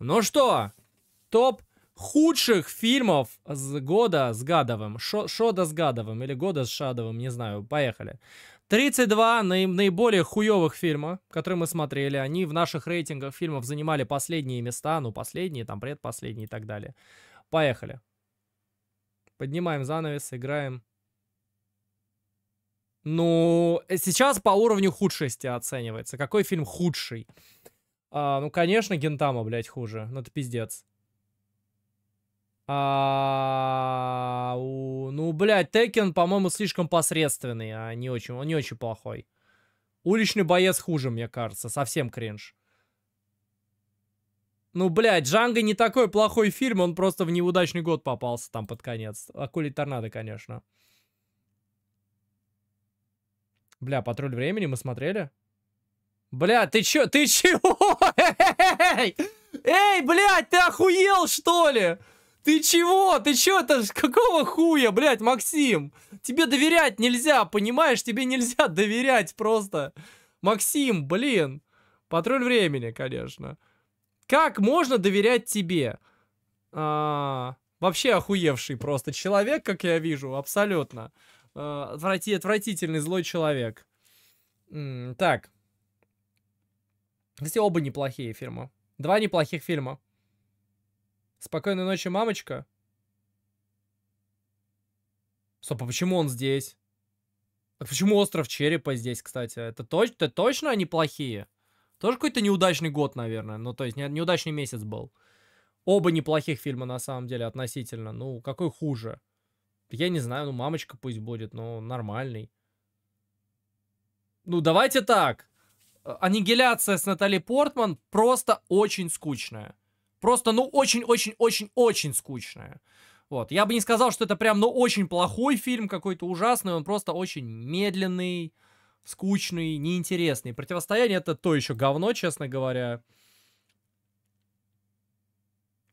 Ну что, топ худших фильмов с года с Гадовым. Шо, шода с Гадовым или года с Шадовым, не знаю. Поехали. 32 наи- наиболее хуевых фильма, которые мы смотрели. Они в наших рейтингах фильмов занимали последние места. Ну, последние, там, предпоследние и так далее. Поехали. Поднимаем занавес, играем. Ну, э, сейчас по уровню худшести оценивается. Какой фильм худший? А, ну, конечно, Гентама, блядь, хуже. Ну, это пиздец. А, у, ну, блядь, Текен, по-моему, слишком посредственный, а не очень, он не очень плохой. Уличный боец хуже, мне кажется, совсем кринж. Ну, блядь, Джанго не такой плохой фильм, он просто в неудачный год попался там под конец. Акулий торнадо, конечно. Бля, патруль времени мы смотрели? Бля, ты чё, ты чего? Эй, блядь, ты охуел, что ли? Ты чего? Ты чё это? Какого хуя, блядь, Максим? Тебе доверять нельзя, понимаешь? Тебе нельзя доверять просто. Максим, блин. Патруль времени, конечно. Как можно доверять тебе? А, вообще охуевший просто человек, как я вижу, абсолютно. А, отврати, отвратительный злой человек. М -м, так. Кстати, оба неплохие фильма. Два неплохих фильма. «Спокойной ночи, мамочка». Стоп, а почему он здесь? А почему «Остров черепа» здесь, кстати? Это, точ это точно они плохие? Тоже какой-то неудачный год, наверное. Ну, то есть, не неудачный месяц был. Оба неплохих фильма, на самом деле, относительно. Ну, какой хуже? Я не знаю, ну, «Мамочка» пусть будет, но нормальный. Ну, давайте так аннигиляция с Натали Портман просто очень скучная. Просто, ну, очень-очень-очень-очень скучная. Вот. Я бы не сказал, что это прям, ну, очень плохой фильм какой-то ужасный. Он просто очень медленный, скучный, неинтересный. Противостояние это то еще говно, честно говоря.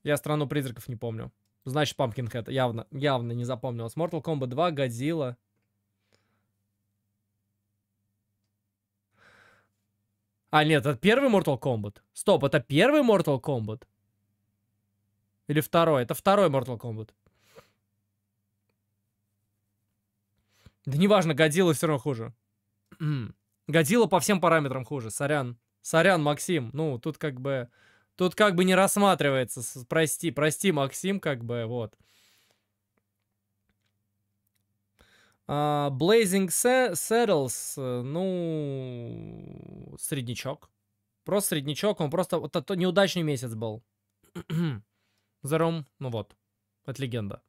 Я страну призраков не помню. Значит, Pumpkinhead явно, явно не запомнилось. Mortal Kombat 2, Годзилла. А, нет, это первый Mortal Kombat. Стоп, это первый Mortal Kombat? Или второй? Это второй Mortal Kombat. Да неважно, Годзилла все равно хуже. Годзилла по всем параметрам хуже, сорян. Сорян, Максим, ну, тут как бы... Тут как бы не рассматривается, прости, прости, Максим, как бы, вот. А, Blazing Saddles, э, ну, среднячок. Просто среднячок, он просто... Вот это неудачный месяц был. Заром, ну вот, это легенда.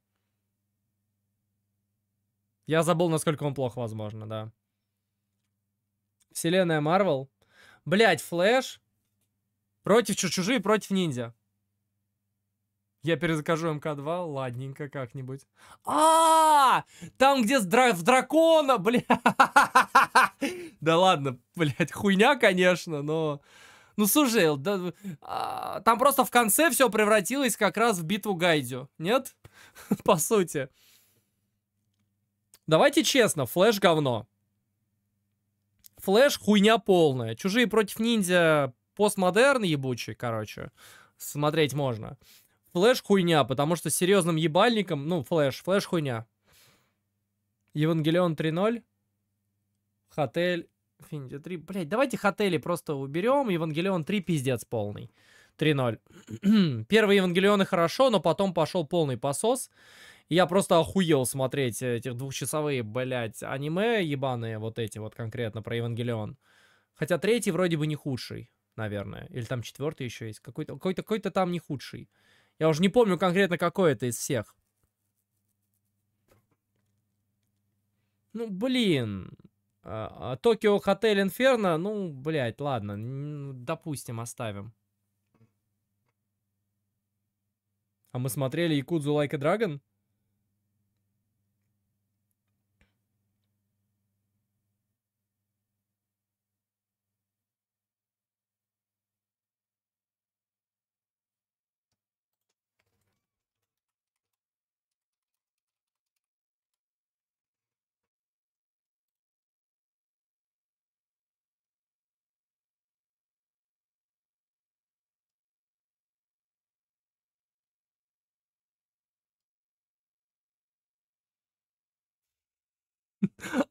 Я забыл, насколько он плох, возможно, да. Вселенная Марвел. Блять, Флэш против чужие, против ниндзя. Я перезакажу МК-2, ладненько как-нибудь. А, -а, а Там, где дра в дракона, бля! Да ладно, блядь, хуйня, конечно, но... Ну, слушай, да, а, там просто в конце все превратилось как раз в битву Гайдю, нет? По сути. Давайте честно, флэш говно. Флэш хуйня полная. Чужие против ниндзя постмодерн ебучий, короче. Смотреть можно. Флэш хуйня, потому что серьезным ебальником, ну, флэш, флэш хуйня. Евангелион 3.0. Хотель. Финди 3. Блять, давайте хотели просто уберем. Евангелион 3 пиздец полный. 3.0. Первые Евангелионы хорошо, но потом пошел полный посос. я просто охуел смотреть этих двухчасовые, блять, аниме ебаные, вот эти вот конкретно про Евангелион. Хотя третий вроде бы не худший, наверное. Или там четвертый еще есть. Какой-то какой какой там не худший. Я уже не помню конкретно, какой это из всех. Ну, блин. А, а, Токио Хотель Инферно, ну, блядь, ладно, допустим, оставим. А мы смотрели Якудзу Лайка like Драгон?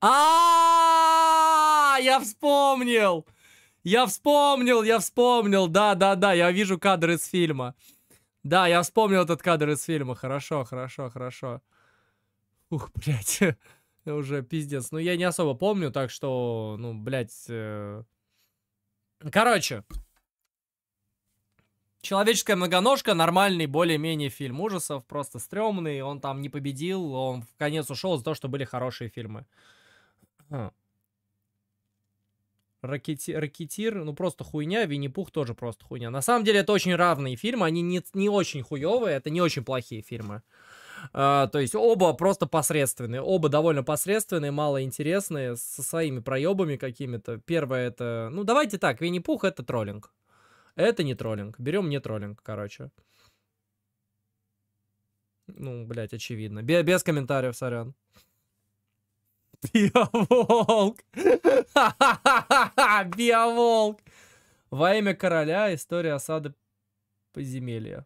а Я вспомнил! Я вспомнил, я вспомнил! Да-да-да, я вижу кадр из фильма. Да, я вспомнил этот кадр из фильма. Хорошо, хорошо, хорошо. Ух, блядь. Уже пиздец. Ну, я не особо помню, так что, ну, блядь... Э, короче, Человеческая многоножка, нормальный, более-менее фильм ужасов, просто стрёмный, он там не победил, он в конец ушел за то, что были хорошие фильмы. А. Ракети... Ракетир, ну просто хуйня, Винни-Пух тоже просто хуйня. На самом деле это очень равные фильмы, они не, не очень хуевые, это не очень плохие фильмы. А, то есть оба просто посредственные, оба довольно посредственные, мало интересные, со своими проебами какими-то. Первое это, ну давайте так, Винни-Пух это троллинг. Это не троллинг. Берем не троллинг, короче. Ну, блядь, очевидно. Без, без комментариев, сорян. Биоволк! Биоволк! Во имя короля. История осады подземелья.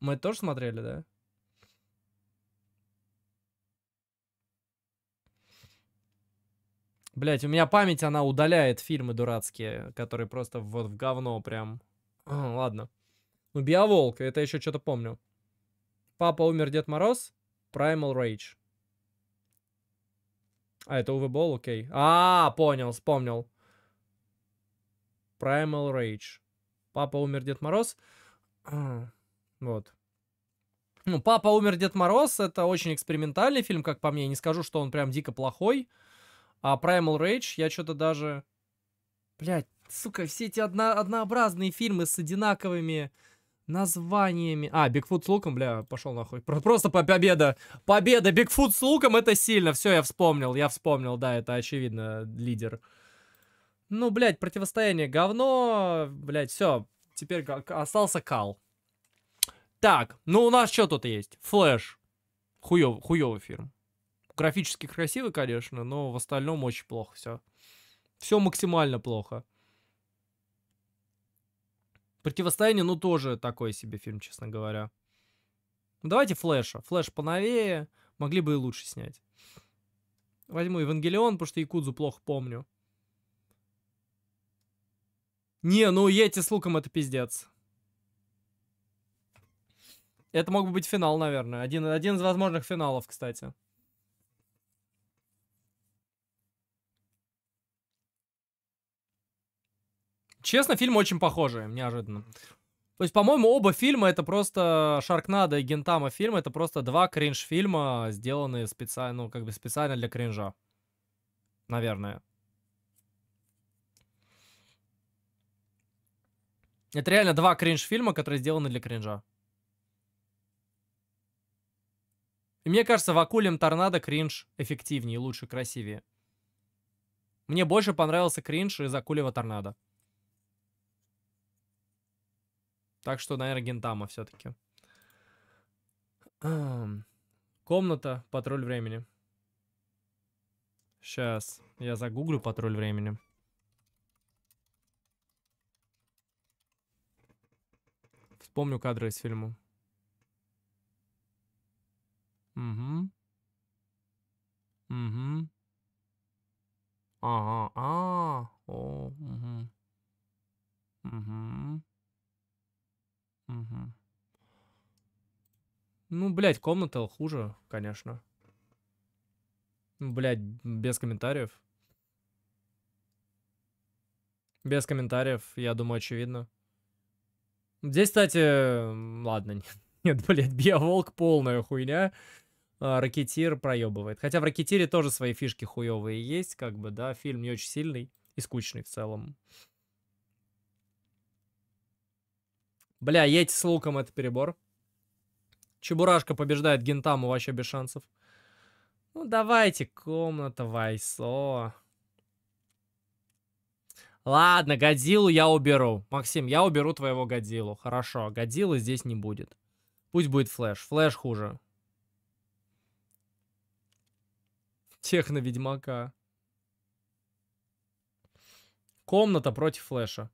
Мы тоже смотрели, да? Блять, у меня память, она удаляет фильмы дурацкие, которые просто вот в говно прям. А, ладно. Ну, Биоволк, это еще что-то помню. Папа умер, Дед Мороз, Primal Rage. А, это Уве Болл, окей. А, понял, вспомнил. Primal Rage. Папа умер, Дед Мороз. А, вот. Ну, «Папа умер, Дед Мороз» — это очень экспериментальный фильм, как по мне. Не скажу, что он прям дико плохой. А Primal Rage я что-то даже... блядь, сука, все эти одно... однообразные фильмы с одинаковыми названиями. А, Бигфут с луком, бля, пошел нахуй. Просто победа. Победа. Бигфут с луком это сильно. Все, я вспомнил. Я вспомнил, да, это очевидно лидер. Ну, блядь, противостояние говно. Блядь, все. Теперь остался Кал. Так, ну у нас что тут есть? Флэш. Хуёв, хуёвый фильм. Графически красиво, конечно, но в остальном очень плохо все. Все максимально плохо. Противостояние, ну, тоже такой себе фильм, честно говоря. Давайте Флэша. Флэш поновее, могли бы и лучше снять. Возьму Евангелион, потому что Якудзу плохо помню. Не, ну эти с луком это пиздец. Это мог бы быть финал, наверное. Один, один из возможных финалов, кстати. Честно, фильмы очень похожие, неожиданно. То есть, по-моему, оба фильма это просто Шаркнада и Гентама фильм, это просто два кринж-фильма, сделанные специально, ну, как бы специально для кринжа. Наверное. Это реально два кринж-фильма, которые сделаны для кринжа. И мне кажется, в Акулем Торнадо кринж эффективнее, лучше, красивее. Мне больше понравился кринж из Акулева Торнадо. Так что, наверное, Гентама все-таки. Комната, патруль времени. Сейчас, я загуглю патруль времени. Вспомню кадры из фильма. Угу. Угу. Ага, а, о, угу. Угу. Угу. Ну, блядь, комната хуже, конечно. Ну, блядь, без комментариев. Без комментариев, я думаю, очевидно. Здесь, кстати, ладно, нет, нет блядь, биоволк полная хуйня. А, ракетир проебывает. Хотя в ракетире тоже свои фишки хуевые есть, как бы, да. Фильм не очень сильный и скучный в целом. Бля, Йети с луком это перебор. Чебурашка побеждает Гентаму вообще без шансов. Ну, давайте, комната Вайсо. Ладно, Годзиллу я уберу. Максим, я уберу твоего Годзиллу. Хорошо, Годзиллы здесь не будет. Пусть будет Флэш. Флэш хуже. Техно Ведьмака. Комната против Флэша.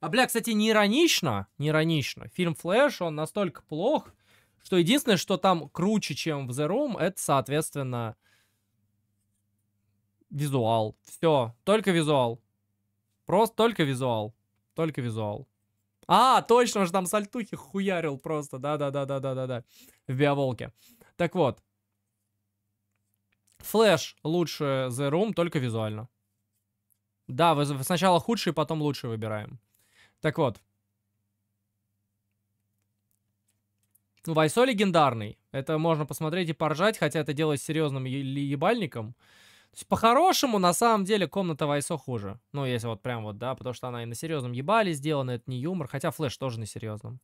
А, бля, кстати, не иронично, не иронично. Фильм «Флэш», он настолько плох, что единственное, что там круче, чем в The Room, это, соответственно, визуал. Все, только визуал. Просто только визуал. Только визуал. А, точно, он же там сальтухи хуярил просто. Да-да-да-да-да-да-да. В Биоволке. Так вот. Флэш лучше The Room, только визуально. Да, вы сначала худший, потом лучше выбираем. Так вот. Ну, Вайсо легендарный. Это можно посмотреть и поржать, хотя это делать серьезным ебальником. по-хорошему, на самом деле, комната Вайсо хуже. Ну, если вот прям вот, да, потому что она и на серьезном ебали сделана, это не юмор, хотя флеш тоже на серьезном.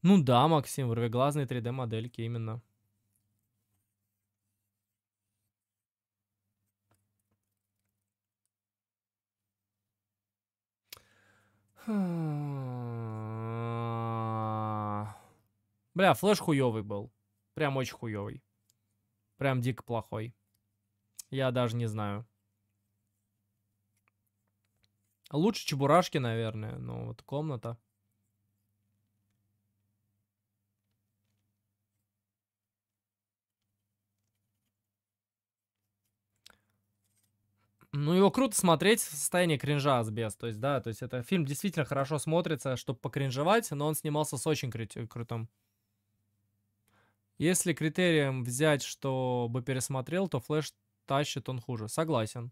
Ну да, Максим, вырвиглазные 3D-модельки именно. Хм. Бля, флеш хуёвый был. Прям очень хуёвый. Прям дико плохой. Я даже не знаю. Лучше Чебурашки, наверное. Ну, вот комната. ну, его круто смотреть в состоянии кринжа «Асбест». То есть, да, то есть это фильм действительно хорошо смотрится, чтобы покринжевать, но он снимался с очень кру- э, крутым. Если критерием взять, чтобы пересмотрел, то «Флэш» тащит он хуже. Согласен.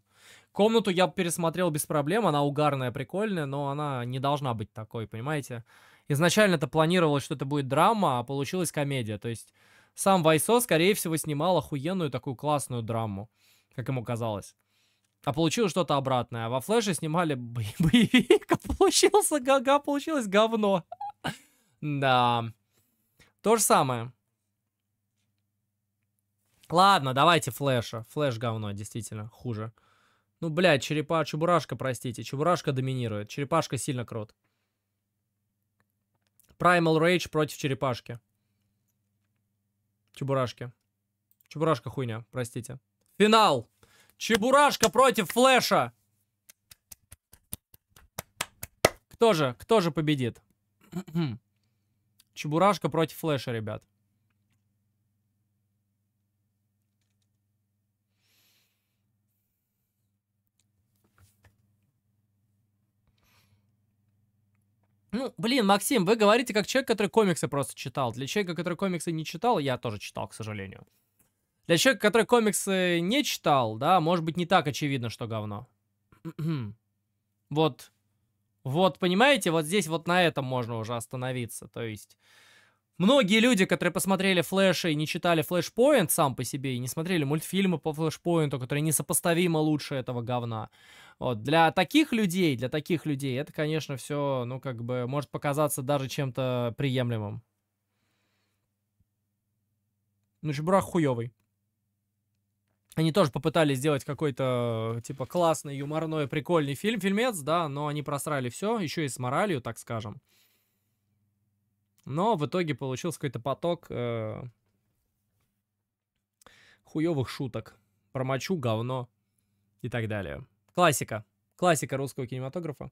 «Комнату» я пересмотрел без проблем, она угарная, прикольная, но она не должна быть такой, понимаете? Изначально это планировалось, что это будет драма, а получилась комедия. То есть сам Вайсо, скорее всего, снимал охуенную такую классную драму, как ему казалось а получил что-то обратное. Во флеше снимали боевик, а получился гага, получилось говно. Да. То же самое. Ладно, давайте флеша. Флэш говно, действительно, хуже. Ну, блядь, черепа, чебурашка, простите. Чебурашка доминирует. Черепашка сильно крот. Primal Rage против черепашки. Чебурашки. Чебурашка хуйня, простите. Финал! Чебурашка против Флэша. Кто же? Кто же победит? Чебурашка против Флэша, ребят. Ну, блин, Максим, вы говорите как человек, который комиксы просто читал. Для человека, который комиксы не читал, я тоже читал, к сожалению. Для человека, который комиксы не читал, да, может быть, не так очевидно, что говно. вот. Вот, понимаете, вот здесь вот на этом можно уже остановиться. То есть, многие люди, которые посмотрели Флэша и не читали Флэшпоинт сам по себе, и не смотрели мультфильмы по Флэшпоинту, которые несопоставимо лучше этого говна. Вот, для таких людей, для таких людей это, конечно, все, ну, как бы, может показаться даже чем-то приемлемым. Ну, Чебурах хуёвый. Они тоже попытались сделать какой-то, типа, классный, юморной, прикольный фильм, фильмец, да, но они просрали все, еще и с моралью, так скажем. Но в итоге получился какой-то поток э, хуевых шуток. промочу, говно и так далее. Классика. Классика русского кинематографа.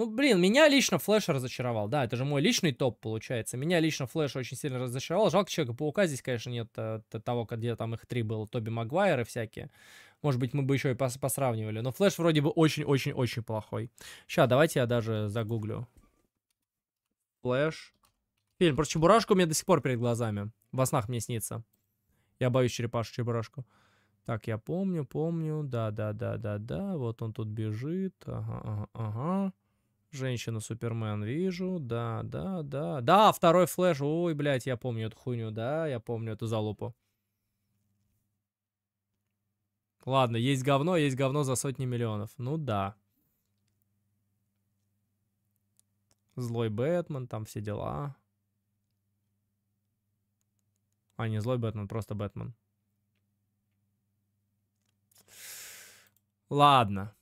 Ну, блин, меня лично Флэш разочаровал. Да, это же мой личный топ, получается. Меня лично Флэш очень сильно разочаровал. Жалко Человека-паука. Здесь, конечно, нет э, того, где там их три было. Тоби Магуайр и всякие. Может быть, мы бы еще и пос посравнивали. Но Флэш вроде бы очень-очень-очень плохой. Сейчас, давайте я даже загуглю. Флэш. Фильм про Чебурашку у меня до сих пор перед глазами. Во снах мне снится. Я боюсь черепашу Чебурашку. Так, я помню, помню. Да, да, да, да, да. Вот он тут бежит. Ага, ага, ага. Женщина супермен вижу, да, да, да. Да, второй флеш, ой, блядь, я помню эту хуйню, да, я помню эту залупу. Ладно, есть говно, есть говно за сотни миллионов. Ну да. Злой Бэтмен, там все дела. А, не злой Бэтмен, просто Бэтмен. Ладно.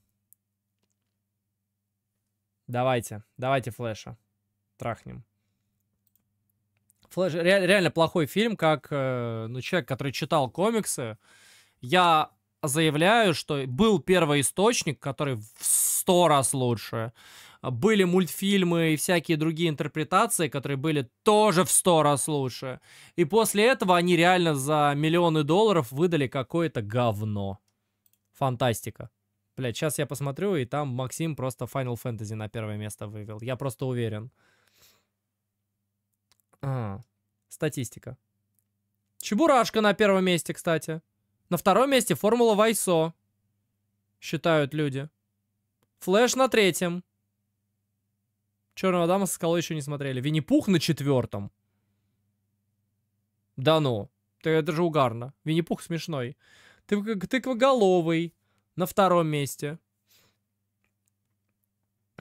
Давайте, давайте Флэша. Трахнем. Флэш ре реально плохой фильм, как э, ну, человек, который читал комиксы. Я заявляю, что был первый источник, который в сто раз лучше. Были мультфильмы и всякие другие интерпретации, которые были тоже в сто раз лучше. И после этого они реально за миллионы долларов выдали какое-то говно. Фантастика. Блядь, сейчас я посмотрю, и там Максим просто Final Fantasy на первое место вывел. Я просто уверен. А, статистика. Чебурашка на первом месте, кстати. На втором месте Формула Вайсо. Считают люди. Флэш на третьем. Черного дама со скалой еще не смотрели. Винни-Пух на четвертом. Да ну. Это же угарно. Винни-Пух смешной. Ты, тыквоголовый на втором месте.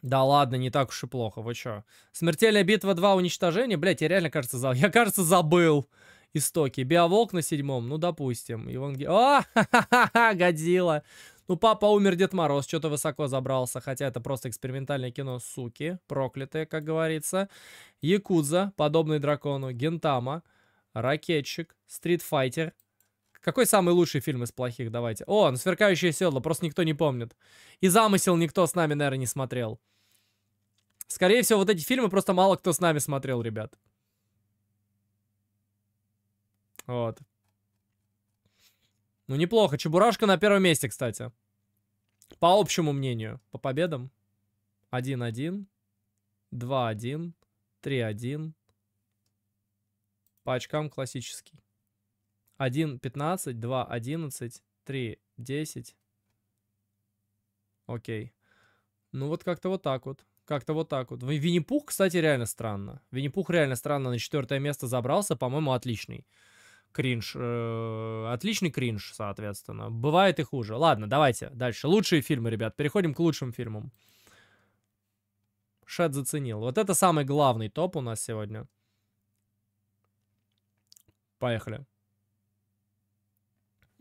Да ладно, не так уж и плохо, вы чё? Смертельная битва 2, уничтожение? Блять, я реально, кажется, забыл. Я, кажется, забыл истоки. Биоволк на седьмом, ну, допустим. Евангелие... О, а, ха-ха-ха, Годзилла. Ну, папа умер, Дед Мороз, что-то высоко забрался, хотя это просто экспериментальное кино, суки, проклятые, как говорится. Якудза, подобный дракону, Гентама, Ракетчик, Стритфайтер, какой самый лучший фильм из плохих? Давайте. О, ну сверкающее седло, просто никто не помнит. И замысел никто с нами, наверное, не смотрел. Скорее всего, вот эти фильмы просто мало кто с нами смотрел, ребят. Вот. Ну, неплохо. Чебурашка на первом месте, кстати. По общему мнению. По победам. 1-1. 2-1. 3-1. По очкам классический. 1, 15, 2, 11, 3, 10. Окей. Ну вот как-то вот так вот. Как-то вот так вот. Винни-Пух, кстати, реально странно. Винни-Пух реально странно на четвертое место забрался. По-моему, отличный кринж. Э, отличный кринж, соответственно. Бывает и хуже. Ладно, давайте дальше. Лучшие фильмы, ребят. Переходим к лучшим фильмам. Шед заценил. Вот это самый главный топ у нас сегодня. Поехали.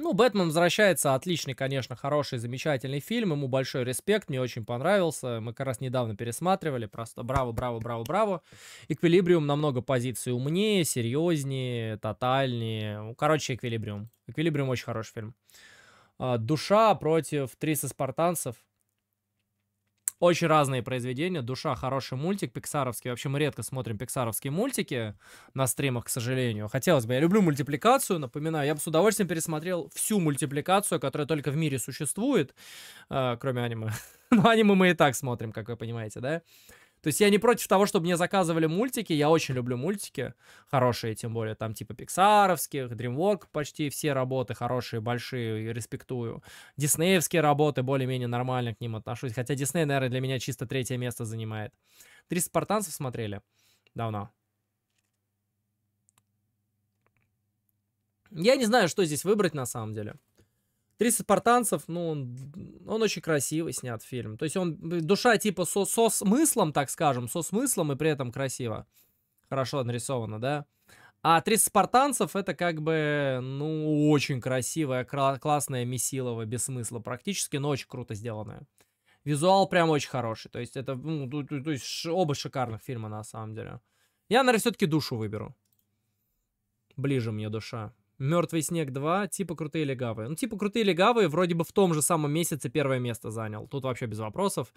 Ну, «Бэтмен возвращается» отличный, конечно, хороший, замечательный фильм. Ему большой респект, мне очень понравился. Мы как раз недавно пересматривали. Просто браво, браво, браво, браво. «Эквилибриум» намного позиций умнее, серьезнее, тотальнее. Ну, короче, «Эквилибриум». «Эквилибриум» очень хороший фильм. А, «Душа» против «Триса спартанцев». Очень разные произведения. Душа хороший мультик, пиксаровский. Вообще мы редко смотрим пиксаровские мультики на стримах, к сожалению. Хотелось бы. Я люблю мультипликацию, напоминаю. Я бы с удовольствием пересмотрел всю мультипликацию, которая только в мире существует, э, кроме аниме. Но ну, аниме мы и так смотрим, как вы понимаете, да? То есть я не против того, чтобы мне заказывали мультики. Я очень люблю мультики. Хорошие, тем более, там типа пиксаровских, DreamWork почти все работы хорошие, большие, и респектую. Диснеевские работы более-менее нормально к ним отношусь. Хотя Дисней, наверное, для меня чисто третье место занимает. Три спартанцев смотрели давно. Я не знаю, что здесь выбрать на самом деле. Три спартанцев, ну, он, он очень красивый снят фильм. То есть он, э, душа типа со, со смыслом, так скажем, со смыслом и при этом красиво. Хорошо нарисовано, да? А «Три спартанцев» — это как бы, ну, очень красивая, классная, месиловая, без смысла практически, но очень круто сделанная. Визуал прям очень хороший. То есть это, ну, то, то, то есть оба шикарных фильма на самом деле. Я, наверное, все-таки душу выберу. Ближе мне душа. Мертвый снег 2, типа крутые легавые. Ну, типа крутые легавые вроде бы в том же самом месяце первое место занял. Тут вообще без вопросов.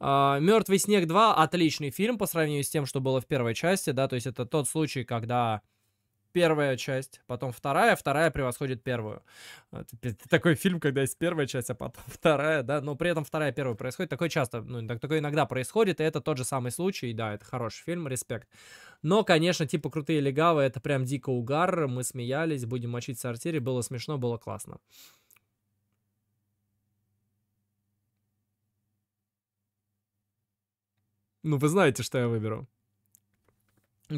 А, Мертвый снег 2 отличный фильм по сравнению с тем, что было в первой части, да, то есть это тот случай, когда первая часть, потом вторая, вторая превосходит первую. Это а, такой фильм, когда есть первая часть, а потом вторая, да, но при этом вторая первая происходит. Такое часто, ну, такое иногда происходит, и это тот же самый случай, и да, это хороший фильм, респект. Но, конечно, типа «Крутые легавы» — это прям дико угар, мы смеялись, будем мочить в сортире, было смешно, было классно. Ну, вы знаете, что я выберу.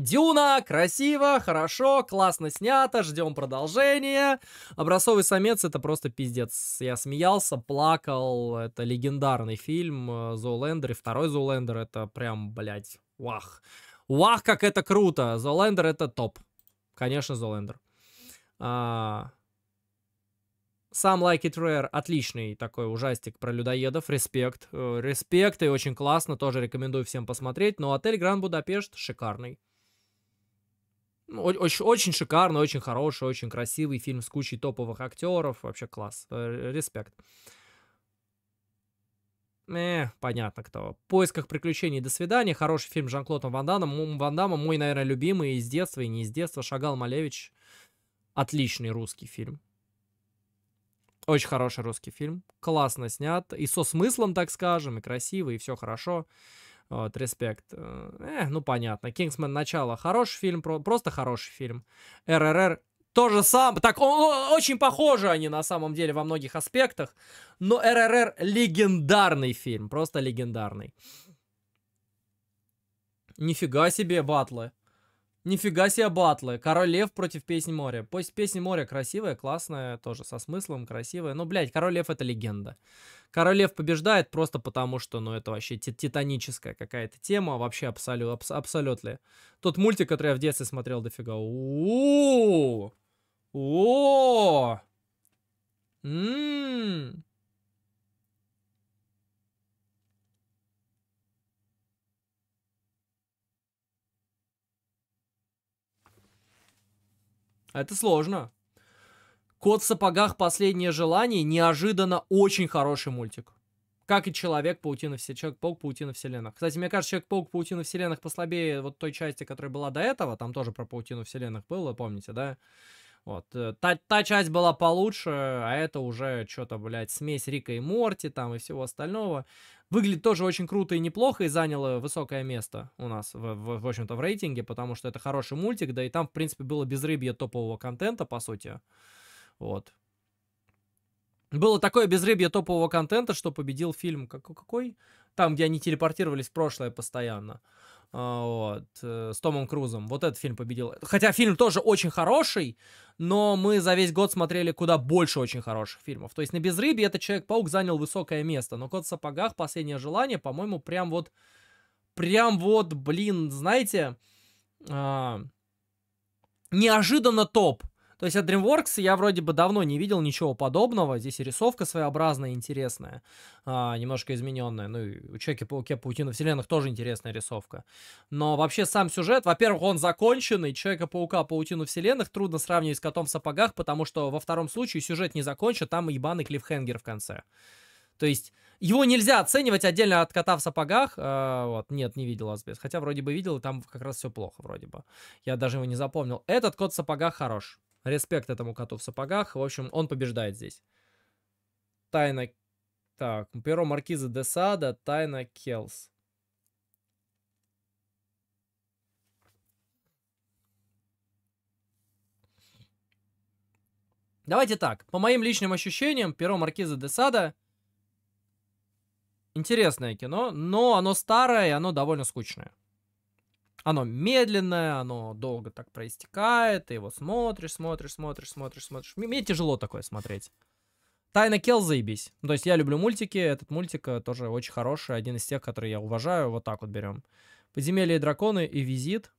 Дюна, красиво, хорошо, классно снято, ждем продолжения. Образцовый самец это просто пиздец. Я смеялся, плакал. Это легендарный фильм э, Зоолендер и второй Зоолендер это прям, блядь, вах. Вах, как это круто! Зоолендер это топ. Конечно, Зоолендер. А, Сам Like It Rare отличный такой ужастик про людоедов. Респект. Э, респект и очень классно. Тоже рекомендую всем посмотреть. Но отель Гранд Будапешт шикарный. Ну, очень, очень шикарный, очень хороший, очень красивый фильм с кучей топовых актеров. Вообще класс. Э, респект. Э, понятно кто. В поисках приключений. До свидания. Хороший фильм Жан-Клодом Ван Дамом. Ван мой, наверное, любимый из детства и не из детства. Шагал Малевич. Отличный русский фильм. Очень хороший русский фильм. Классно снят. И со смыслом, так скажем, и красивый и все Хорошо. Вот, респект. Э, ну, понятно. «Кингсмен. Начало» — хороший фильм, просто хороший фильм. «РРР» — то же самое. Так, о, о, очень похожи они на самом деле во многих аспектах. Но «РРР» — легендарный фильм, просто легендарный. Нифига себе батлы. Нифига себе батлы. Король Лев против Песни моря. Пусть песни моря красивая, классная, тоже со смыслом, красивая. Но, блядь, Король Лев это легенда. Король Лев побеждает просто потому, что, ну, это вообще тит титаническая какая-то тема, вообще абсолют, абс абсолютно. Тот мультик, который я в детстве смотрел дофига. у у у А это сложно. Кот в сапогах «Последнее желание» неожиданно очень хороший мультик. Как и Человек, Паутина, все... Человек-паук, Паутина вселенных. Кстати, мне кажется, Человек-паук, Паутина вселенных послабее вот той части, которая была до этого. Там тоже про Паутину вселенных было, помните, да? Вот. Э, та, та часть была получше, а это уже что-то, блядь, смесь Рика и Морти там и всего остального. Выглядит тоже очень круто и неплохо, и заняло высокое место у нас, в, в, в общем-то, в рейтинге, потому что это хороший мультик, да и там, в принципе, было безрыбье топового контента, по сути. Вот. Было такое безрыбье топового контента, что победил фильм... как Какой? Там, где они телепортировались в прошлое постоянно. Uh, а, вот, э, с Томом Крузом. Вот этот фильм победил. Хотя фильм тоже очень хороший, но мы за весь год смотрели куда больше очень хороших фильмов. То есть на «Безрыбье» этот Человек-паук занял высокое место, но «Кот в сапогах», «Последнее желание», по-моему, прям вот, прям вот, блин, знаете, а, неожиданно топ. То есть от DreamWorks я вроде бы давно не видел ничего подобного. Здесь и рисовка своеобразная, интересная, а, немножко измененная. Ну и у Человека-пауке Паутина Вселенных тоже интересная рисовка. Но вообще сам сюжет, во-первых, он законченный. Человека-паука Паутину Вселенных трудно сравнивать с Котом в сапогах, потому что во втором случае сюжет не закончен, там ебаный клиффхенгер в конце. То есть его нельзя оценивать отдельно от кота в сапогах. А, вот, нет, не видел Асбест. Хотя вроде бы видел, и там как раз все плохо вроде бы. Я даже его не запомнил. Этот кот в сапогах хорош. Респект этому коту в сапогах. В общем, он побеждает здесь. Тайна... Так, перо Маркиза де Сада, Тайна Келс. Давайте так, по моим личным ощущениям, перо Маркиза де Сада интересное кино, но оно старое и оно довольно скучное. Оно медленное, оно долго так проистекает, ты его смотришь, смотришь, смотришь, смотришь, смотришь. Мне тяжело такое смотреть. Тайна Келл, заебись. То есть я люблю мультики, этот мультик э, тоже очень хороший, один из тех, которые я уважаю, вот так вот берем. Подземелье и драконы и визит.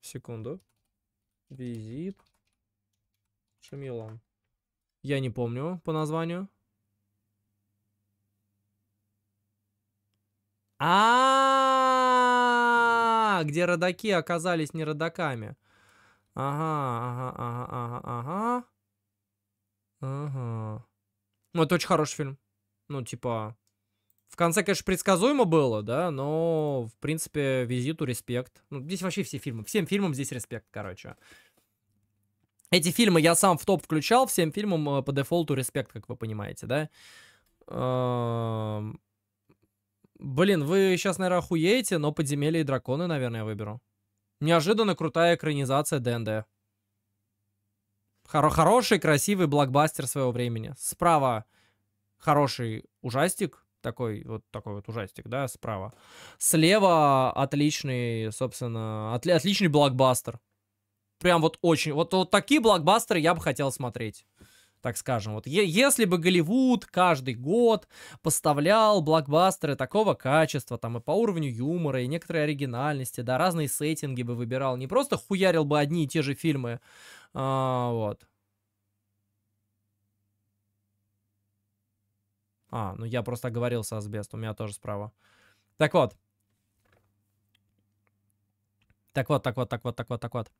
Секунду. Визит. Шамилан. Я не помню по названию. А, где родаки оказались не родаками. Ага, ага, ага, ага, ага. Ага. Ну, это очень хороший фильм. Ну, типа... В конце, конечно, предсказуемо было, да, но, в принципе, визиту респект. Ну, здесь вообще все фильмы. Всем фильмам здесь респект, короче. Эти фильмы я сам в топ включал, всем фильмам э, по дефолту респект, как вы понимаете, да. Эм, Блин, вы сейчас, наверное, охуеете, но «Подземелье и драконы», наверное, я выберу. Неожиданно крутая экранизация ДНД. Хоро хороший, красивый блокбастер своего времени. Справа хороший ужастик, такой вот такой вот ужастик, да, справа. Слева отличный, собственно, отли отличный блокбастер. Прям вот очень, вот, вот такие блокбастеры я бы хотел смотреть так скажем. Вот если бы Голливуд каждый год поставлял блокбастеры такого качества, там и по уровню юмора, и некоторой оригинальности, да, разные сеттинги бы выбирал, не просто хуярил бы одни и те же фильмы, а, вот. А, ну я просто говорил оговорился асбест, у меня тоже справа. Так вот. Так вот, так вот, так вот, так вот, так вот.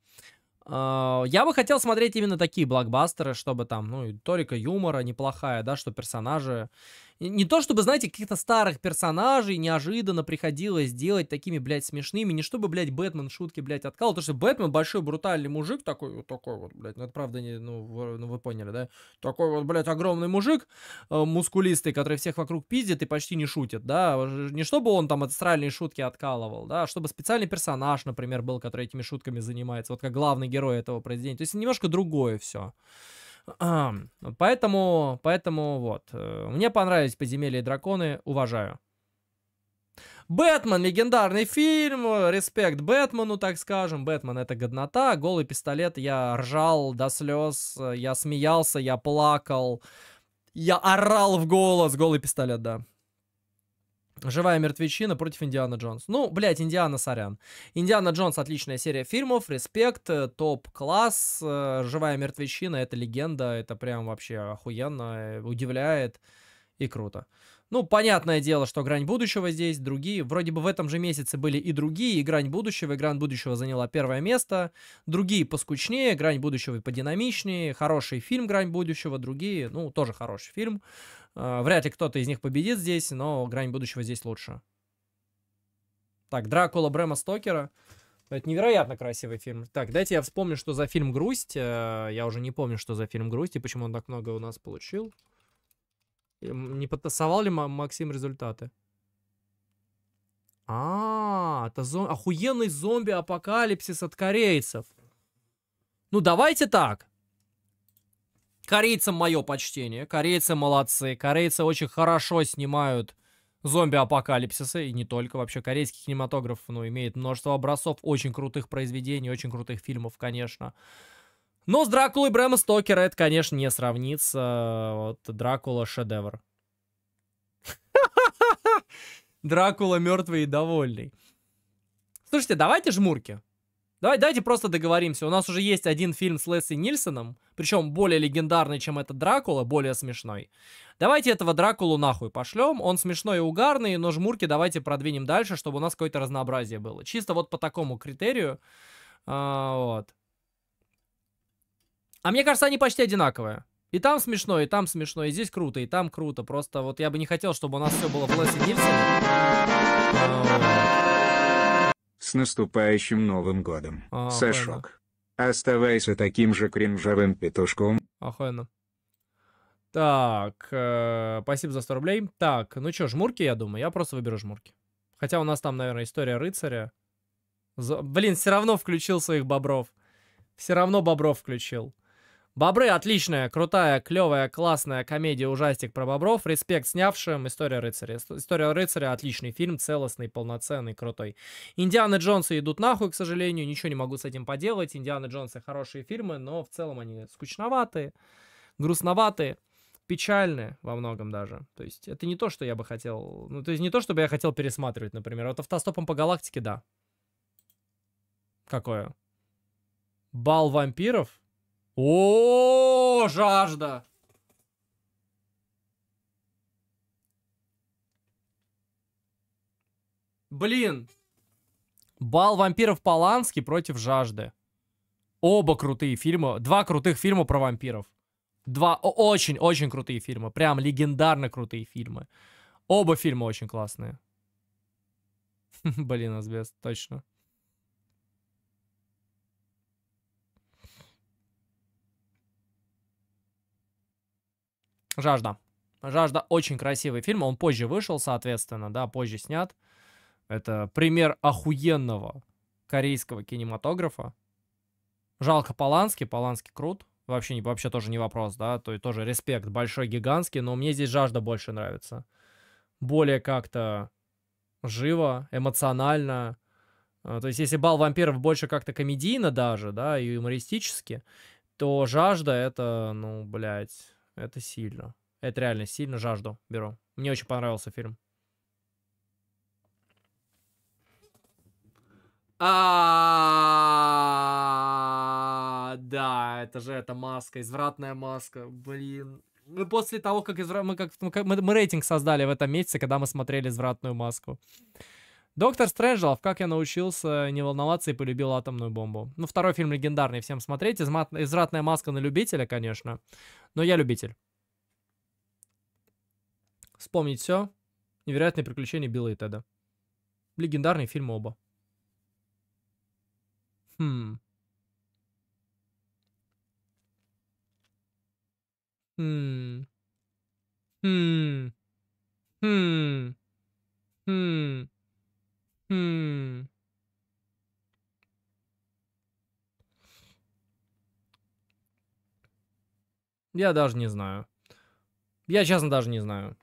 А, я бы хотел смотреть именно такие блокбастеры, чтобы там, ну, и торика юмора неплохая, да, что персонажи не то чтобы, знаете, каких-то старых персонажей неожиданно приходилось делать такими, блядь, смешными, не чтобы, блядь, Бэтмен шутки, блядь, откал, потому что Бэтмен большой брутальный мужик такой, вот такой вот, блядь, ну это правда, не, ну, вы, ну вы поняли, да? Такой вот, блядь, огромный мужик, э, мускулистый, который всех вокруг пиздит и почти не шутит, да? Не чтобы он там астральные шутки откалывал, да, а чтобы специальный персонаж, например, был, который этими шутками занимается, вот как главный герой этого произведения. То есть немножко другое все. Поэтому, поэтому вот. Э, мне понравились «Подземелья и драконы», уважаю. Бэтмен, легендарный фильм, э, респект Бэтмену, так скажем. Бэтмен это годнота, голый пистолет, я ржал до слез, э, я смеялся, я плакал, я орал в голос, голый пистолет, да. Живая мертвечина против Индиана Джонс. Ну, блядь, Индиана, сорян. Индиана Джонс отличная серия фильмов, респект, э, топ-класс. Э, Живая мертвечина это легенда, это прям вообще охуенно, э, удивляет и круто. Ну, понятное дело, что грань будущего здесь, другие. Вроде бы в этом же месяце были и другие, и грань будущего. И грань будущего заняла первое место. Другие поскучнее, грань будущего и подинамичнее. Хороший фильм грань будущего, другие, ну, тоже хороший фильм. А, вряд ли кто-то из них победит здесь, но грань будущего здесь лучше. Так, Дракула Брэма Стокера. Это невероятно красивый фильм. Так, дайте я вспомню, что за фильм «Грусть». А, я уже не помню, что за фильм «Грусть» и почему он так много у нас получил. Не подтасовал ли Максим результаты? А, это зом... охуенный зомби-апокалипсис от корейцев. Ну давайте так. Корейцам мое почтение. Корейцы молодцы. Корейцы очень хорошо снимают зомби-апокалипсисы, и не только. Вообще, корейский кинематограф, ну, имеет множество образцов очень крутых произведений, очень крутых фильмов, конечно. Но с Дракулой Брэма Стокера это, конечно, не сравнится. Вот Дракула шедевр. Дракула мертвый и довольный. Слушайте, давайте жмурки. Давай, давайте просто договоримся. У нас уже есть один фильм с Лесси Нильсоном, причем более легендарный, чем этот Дракула, более смешной. Давайте этого Дракулу нахуй пошлем. Он смешной и угарный, но жмурки давайте продвинем дальше, чтобы у нас какое-то разнообразие было. Чисто вот по такому критерию. А, вот. А мне кажется, они почти одинаковые. И там смешно, и там смешно, и здесь круто, и там круто. Просто вот я бы не хотел, чтобы у нас все было в Лесси Нильсоне. А, вот. С наступающим Новым годом, а, Сашок. Оставайся таким же кринжовым петушком. Охуенно. Так, э, спасибо за 100 рублей. Так, ну чё, жмурки, я думаю. Я просто выберу жмурки. Хотя у нас там, наверное, история рыцаря. За... Блин, все равно включил своих бобров. Все равно бобров включил. Бобры отличная, крутая, клевая, классная комедия ужастик про бобров. Респект снявшим. История рыцаря. История рыцаря отличный фильм, целостный, полноценный, крутой. Индианы Джонсы идут нахуй, к сожалению. Ничего не могу с этим поделать. Индианы Джонсы хорошие фильмы, но в целом они скучноватые, грустноватые печальные во многом даже. То есть это не то, что я бы хотел... Ну, то есть не то, чтобы я хотел пересматривать, например. Вот автостопом по галактике, да. Какое? Бал вампиров? О, жажда! Блин. Бал вампиров Полански против жажды. Оба крутые фильма. Два крутых фильма про вампиров. Два очень-очень крутые фильма. Прям легендарно крутые фильмы. Оба фильма очень классные. Блин, Асбест, точно. Жажда. Жажда очень красивый фильм. Он позже вышел, соответственно, да, позже снят. Это пример охуенного корейского кинематографа. Жалко Полански, Полански крут. Вообще, вообще тоже не вопрос, да, то и тоже респект большой, гигантский, но мне здесь жажда больше нравится. Более как-то живо, эмоционально. А, то есть, если бал вампиров больше как-то комедийно даже, да, и юмористически, то жажда это, ну, блядь, это сильно. Это реально сильно. Жажду беру. Мне очень понравился фильм. А, да, это же эта маска, извратная маска, блин. Мы после того, как извра... мы, как... мы, мы рейтинг создали в этом месяце, когда мы смотрели извратную маску. Доктор Стрэнджелов, как я научился не волноваться и полюбил атомную бомбу. Ну, второй фильм легендарный, всем смотреть. Измат... Извратная маска на любителя, конечно. Но я любитель. Вспомнить все. Невероятные приключения Билла и Теда. Легендарный фильм оба. Хм. Хм. Хм. Хм. Хм. Хм. Я даже не знаю. Я честно даже не знаю.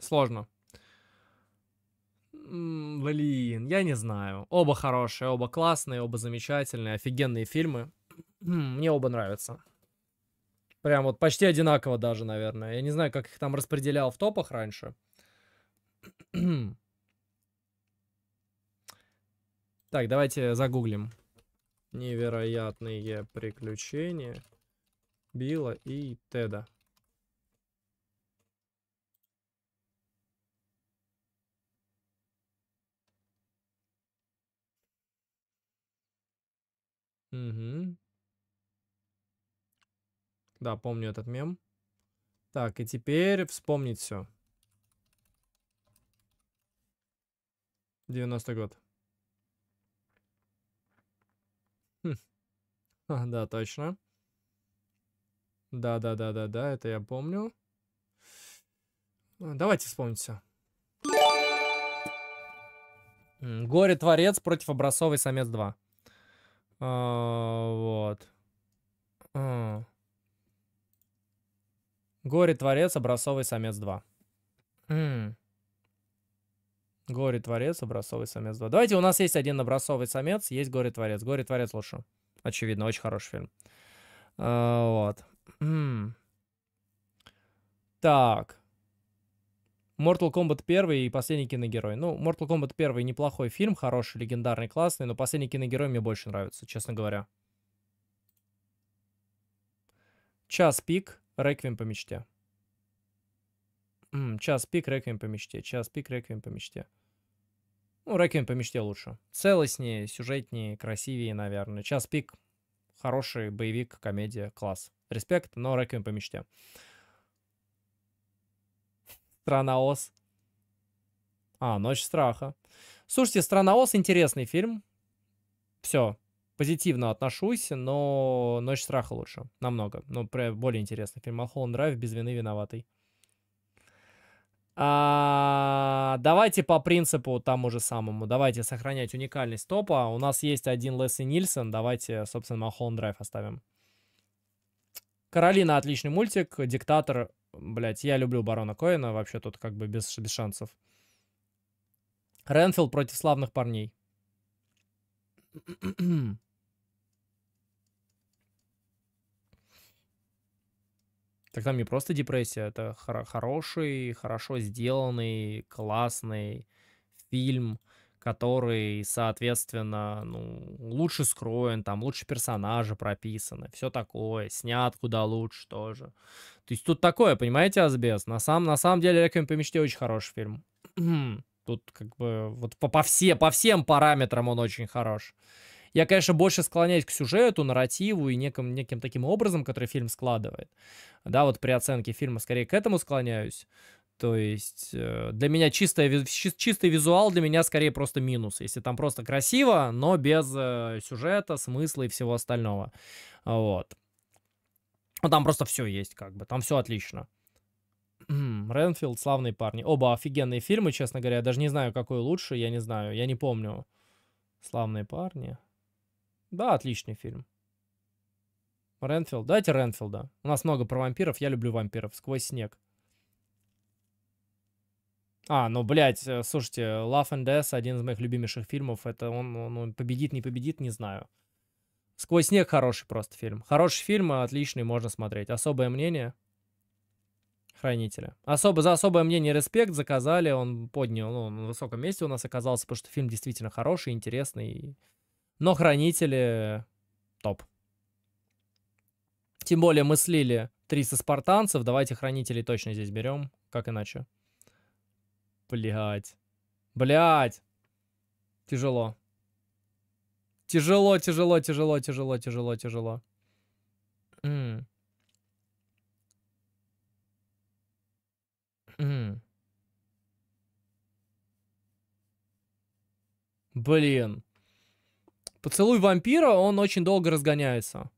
Сложно. Блин, я не знаю. Оба хорошие, оба классные, оба замечательные, офигенные фильмы. Хм, мне оба нравятся. Прям вот почти одинаково даже, наверное. Я не знаю, как их там распределял в топах раньше. так, давайте загуглим. Невероятные приключения Билла и Теда. Угу. Да, помню этот мем. Так, и теперь вспомнить все. 90 год. Хм. А, да, точно. Да-да-да-да-да, это я помню. Давайте вспомним все. Горе-творец против образцовый самец 2. А, вот. А. Горе-творец, образцовый самец 2. Горе-творец, образцовый самец 2. Давайте, у нас есть один образцовый самец, есть горе-творец. Горе-творец лучше. Очевидно, очень хороший фильм. А, вот. так. Mortal Kombat 1 и последний киногерой. Ну, Mortal Kombat 1 неплохой фильм, хороший, легендарный, классный, но последний киногерой мне больше нравится, честно говоря. Час пик. Реквием по мечте. М -м, час пик, реквием по мечте. Час пик, реквием по мечте. Ну, реквием по мечте лучше. Целостнее, сюжетнее, красивее, наверное. Час пик. Хороший боевик, комедия, класс. Респект, но реквием по мечте. Страна Оз. А, Ночь страха. Слушайте, Страна Оз интересный фильм. Все, позитивно отношусь, но «Ночь страха» лучше. Намного. Ну, про более интересный фильм. «Малхолланд Драйв» без вины виноватый. А, давайте по принципу тому же самому. Давайте сохранять уникальность топа. У нас есть один Лесси Нильсон. Давайте, собственно, Малхолланд Драйв оставим. Каролина отличный мультик. Диктатор. Блять, я люблю Барона Коина. Вообще тут как бы без, без шансов. Ренфилд против славных парней. Так там не просто депрессия, это хор- хороший, хорошо сделанный, классный фильм, который, соответственно, ну, лучше скроен, там лучше персонажи прописаны, все такое, снят куда лучше тоже. То есть тут такое, понимаете, Азбест? На, сам, на самом деле, «Реквием по мечте» очень хороший фильм. тут как бы вот по, по, все, по всем параметрам он очень хорош. Я, конечно, больше склоняюсь к сюжету, нарративу и неким, неким таким образом, который фильм складывает. Да, вот при оценке фильма скорее к этому склоняюсь. То есть э, для меня чистая, чистый визуал для меня скорее просто минус. Если там просто красиво, но без э, сюжета, смысла и всего остального. Вот. Ну, там просто все есть, как бы. Там все отлично. Ренфилд, славные парни. Оба офигенные фильмы, честно говоря. Я даже не знаю, какой лучше. Я не знаю. Я не помню. Славные парни. Да, отличный фильм. Ренфилд. Дайте Ренфилда. У нас много про вампиров. Я люблю вампиров. Сквозь снег. А, ну, блядь, э, слушайте, Love and Death, один из моих любимейших фильмов. Это он, он, он победит, не победит, не знаю. Сквозь снег хороший просто фильм. Хороший фильм, э, отличный, можно смотреть. Особое мнение хранителя. Особо, за особое мнение респект заказали, он поднял, ну, на высоком месте у нас оказался, потому что фильм действительно хороший, интересный и но хранители топ. Тем более мы слили 300 спартанцев. Давайте хранителей точно здесь берем. Как иначе? Блять. Блять. Тяжело. Тяжело, тяжело, тяжело, тяжело, тяжело, тяжело. М -м Блин. Поцелуй вампира, он очень долго разгоняется.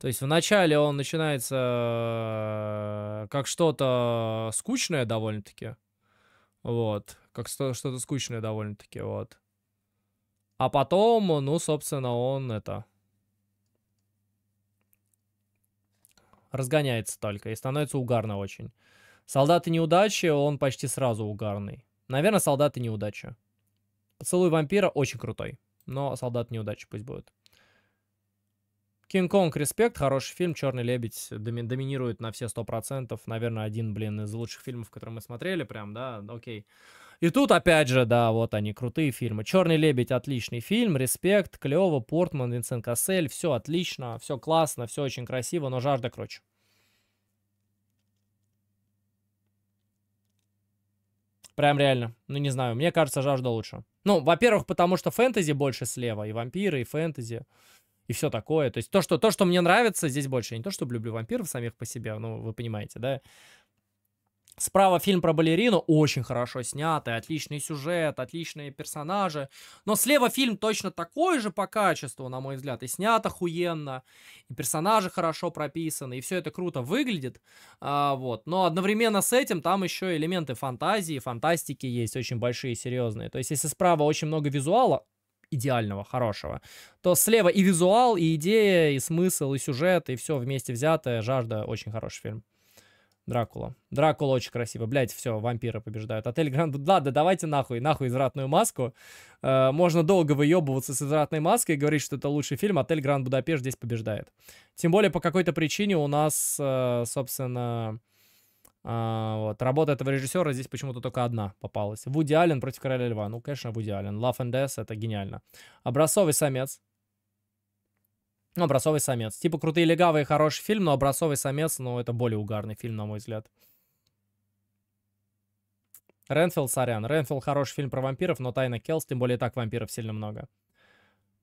То есть вначале он начинается э, как что-то скучное довольно-таки. Вот. Как что-то скучное довольно-таки, вот. А потом, ну, собственно, он это... Разгоняется только и становится угарно очень. Солдаты неудачи, он почти сразу угарный. Наверное, солдаты неудачи. Поцелуй вампира очень крутой но солдат неудачи пусть будет. Кинг-Конг, респект, хороший фильм, Черный лебедь доми- доминирует на все сто процентов, наверное, один, блин, из лучших фильмов, которые мы смотрели, прям, да, окей. И тут, опять же, да, вот они, крутые фильмы. Черный лебедь, отличный фильм, респект, клево, Портман, Винсент Кассель, все отлично, все классно, все очень красиво, но жажда круче. Прям реально. Ну, не знаю, мне кажется, жажда лучше. Ну, во-первых, потому что фэнтези больше слева, и вампиры, и фэнтези, и все такое. То есть то, что, то, что мне нравится, здесь больше. Не то, что люблю вампиров самих по себе, ну, вы понимаете, да? Справа фильм про балерину, очень хорошо снятый, отличный сюжет, отличные персонажи. Но слева фильм точно такой же по качеству, на мой взгляд. И снят охуенно, и персонажи хорошо прописаны, и все это круто выглядит. А, вот. Но одновременно с этим там еще элементы фантазии, фантастики есть очень большие, серьезные. То есть если справа очень много визуала, идеального, хорошего, то слева и визуал, и идея, и смысл, и сюжет, и все вместе взятое. Жажда очень хороший фильм. Дракула. Дракула очень красиво. Блять, все, вампиры побеждают. Отель Гранд... Ладно, давайте нахуй, нахуй извратную маску. Э, можно долго выебываться с извратной маской и говорить, что это лучший фильм. Отель Гранд Будапешт здесь побеждает. Тем более, по какой-то причине у нас, э, собственно... А, вот. Работа этого режиссера здесь почему-то только одна попалась. Вуди Аллен против Короля Льва. Ну, конечно, Вуди Аллен. Love and Death — это гениально. Образцовый самец. Ну, «Образцовый самец». Типа «Крутые легавые» хороший фильм, но «Образцовый самец», ну, это более угарный фильм, на мой взгляд. Ренфилд, сорян. Ренфилд хороший фильм про вампиров, но «Тайна Келс», тем более так вампиров сильно много.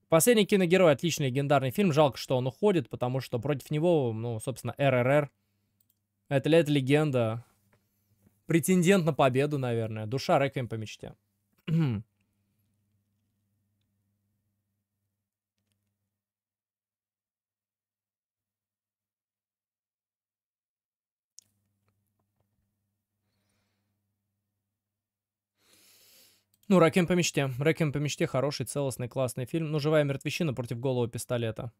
«Последний киногерой» — отличный легендарный фильм. Жалко, что он уходит, потому что против него, ну, собственно, РРР. Это, лет легенда. Претендент на победу, наверное. Душа реквием по мечте. Ну, «Реквием по мечте». «Реквием по мечте» хороший, целостный, классный фильм. Ну, «Живая мертвещина» против голого пистолета.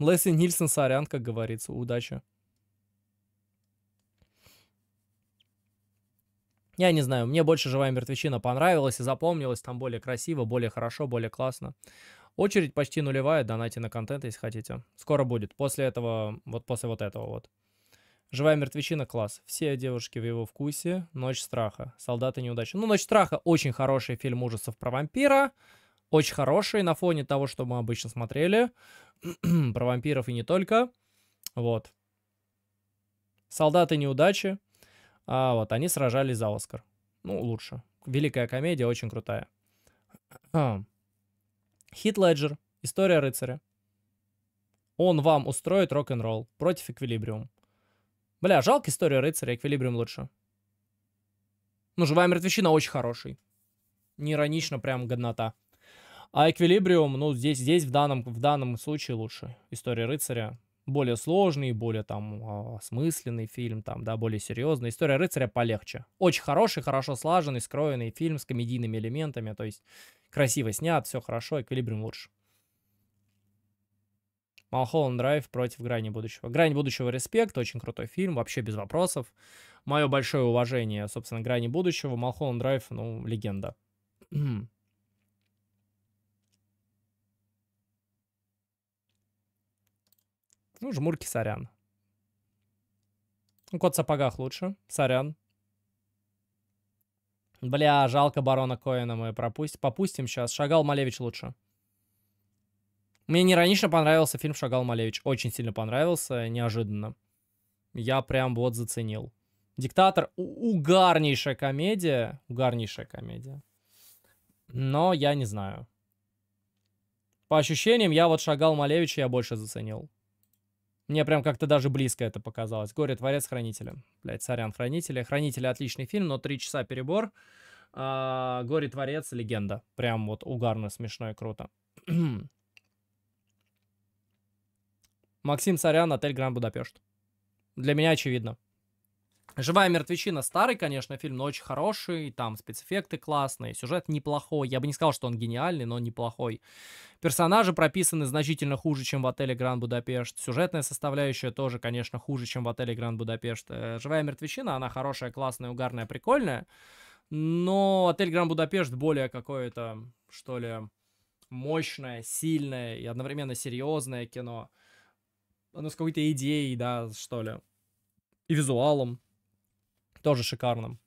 Лесли Нильсон, сорян, как говорится. Удачи. Я не знаю, мне больше «Живая мертвечина» понравилась и запомнилась. Там более красиво, более хорошо, более классно. Очередь почти нулевая, донайте на контент, если хотите. Скоро будет, после этого, вот после вот этого вот. Живая мертвечина класс. Все девушки в его вкусе. Ночь страха. Солдаты неудачи. Ну, Ночь страха очень хороший фильм ужасов про вампира. Очень хороший на фоне того, что мы обычно смотрели. про вампиров и не только. Вот. Солдаты неудачи. А, вот, они сражались за Оскар. Ну, лучше. Великая комедия, очень крутая. Хит Леджер. История рыцаря. Он вам устроит рок-н-ролл против Эквилибриум. Бля, жалко история рыцаря, эквилибриум лучше. Ну, живая мертвечина очень хороший. Не прям годнота. А эквилибриум, ну, здесь, здесь в, данном, в данном случае лучше. История рыцаря более сложный, более там а, осмысленный фильм, там, да, более серьезный. История рыцаря полегче. Очень хороший, хорошо слаженный, скроенный фильм с комедийными элементами, то есть красиво снят, все хорошо, эквилибриум лучше. Малхолланд Драйв против Грани будущего. Грань будущего респект, очень крутой фильм, вообще без вопросов. Мое большое уважение, собственно, Грани будущего. Малхолланд Драйв, ну, легенда. Ну, жмурки, сорян. Ну, кот в сапогах лучше, сорян. Бля, жалко барона Коэна мы пропустим. Попустим сейчас. Шагал Малевич лучше. Мне неиронично понравился фильм «Шагал Малевич». Очень сильно понравился, неожиданно. Я прям вот заценил. «Диктатор» — угарнейшая комедия. Угарнейшая комедия. Но я не знаю. По ощущениям, я вот «Шагал Малевича» я больше заценил. Мне прям как-то даже близко это показалось. «Горе творец хранителя». Блять, сорян, «Хранители». «Хранители» — отличный фильм, но три часа перебор. А, «Горе творец» — легенда. Прям вот угарно, смешно и круто. Максим Сарян, отель Гранд Будапешт. Для меня очевидно. Живая мертвечина старый, конечно, фильм, но очень хороший, там спецэффекты классные, сюжет неплохой. Я бы не сказал, что он гениальный, но неплохой. Персонажи прописаны значительно хуже, чем в отеле Гранд Будапешт. Сюжетная составляющая тоже, конечно, хуже, чем в отеле Гранд Будапешт. Э, Живая мертвечина, она хорошая, классная, угарная, прикольная. Но отель Гранд Будапешт более какое-то, что ли, мощное, сильное и одновременно серьезное кино ну, с какой-то идеей, да, что ли. И визуалом. Тоже шикарным.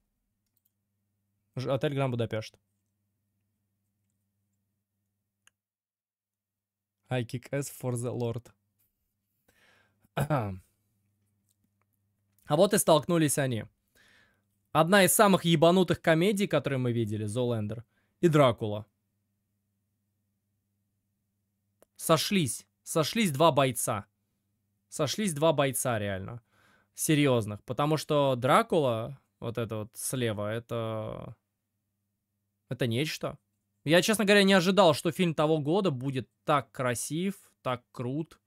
Отель Гранд Будапешт. I kick ass for the Lord. А вот и столкнулись они. Одна из самых ебанутых комедий, которые мы видели, Золендер и Дракула. Сошлись. Сошлись два бойца сошлись два бойца реально. Серьезных. Потому что Дракула, вот это вот слева, это... Это нечто. Я, честно говоря, не ожидал, что фильм того года будет так красив, так крут,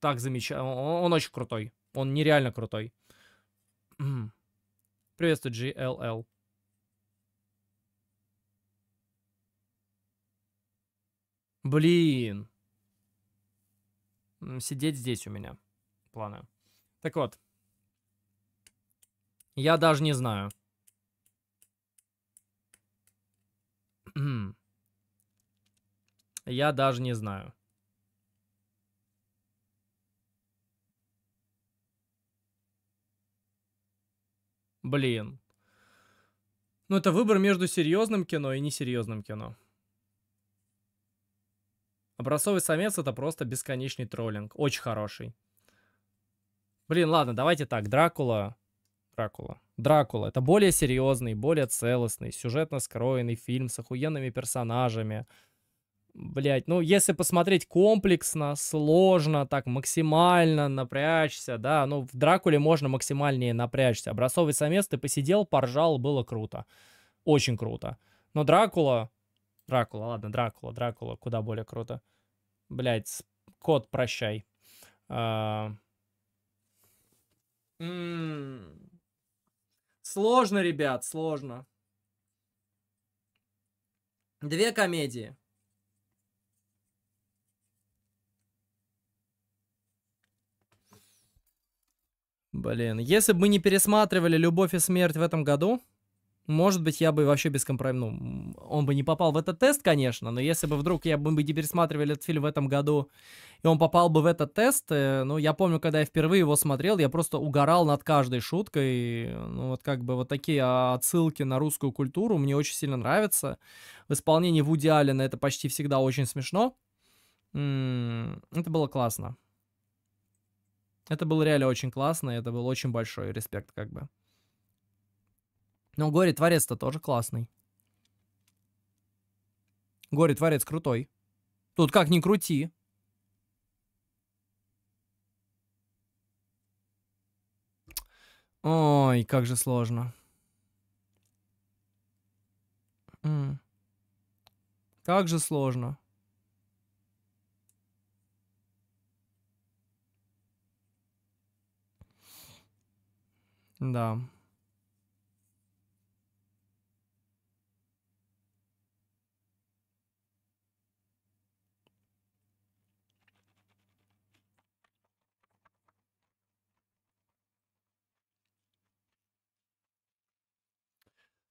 так замечательный. Он, он очень крутой. Он нереально крутой. Приветствую, GLL. Блин сидеть здесь у меня. Планы. Так вот. Я даже не знаю. Я даже не знаю. Блин. Ну, это выбор между серьезным кино и несерьезным кино. Образцовый самец это просто бесконечный троллинг. Очень хороший. Блин, ладно, давайте так. Дракула. Дракула. Дракула. Это более серьезный, более целостный, сюжетно скроенный фильм с охуенными персонажами. Блять, ну если посмотреть комплексно, сложно, так максимально напрячься, да, ну в Дракуле можно максимальнее напрячься. Образцовый самец ты посидел, поржал, было круто. Очень круто. Но Дракула, Дракула, ладно, Дракула, Дракула, куда более круто. Блять, кот, прощай. А... М-м-м. Сложно, ребят, сложно. Две комедии. Блин, если бы мы не пересматривали «Любовь и смерть» в этом году, может быть, я бы вообще без компромисса... Ну, он бы не попал в этот тест, конечно, но если бы вдруг я бы, мы бы не пересматривали этот фильм в этом году, и он попал бы в этот тест, э, ну, я помню, когда я впервые его смотрел, я просто угорал над каждой шуткой. Ну, вот как бы вот такие отсылки на русскую культуру мне очень сильно нравятся. В исполнении Вуди Аллена это почти всегда очень смешно. это было классно. Это было реально очень классно, и это был очень большой респект, как бы. Но ну, горе-творец-то тоже классный. Горе-творец крутой. Тут как ни крути. Ой, как же сложно. Как же сложно. Да.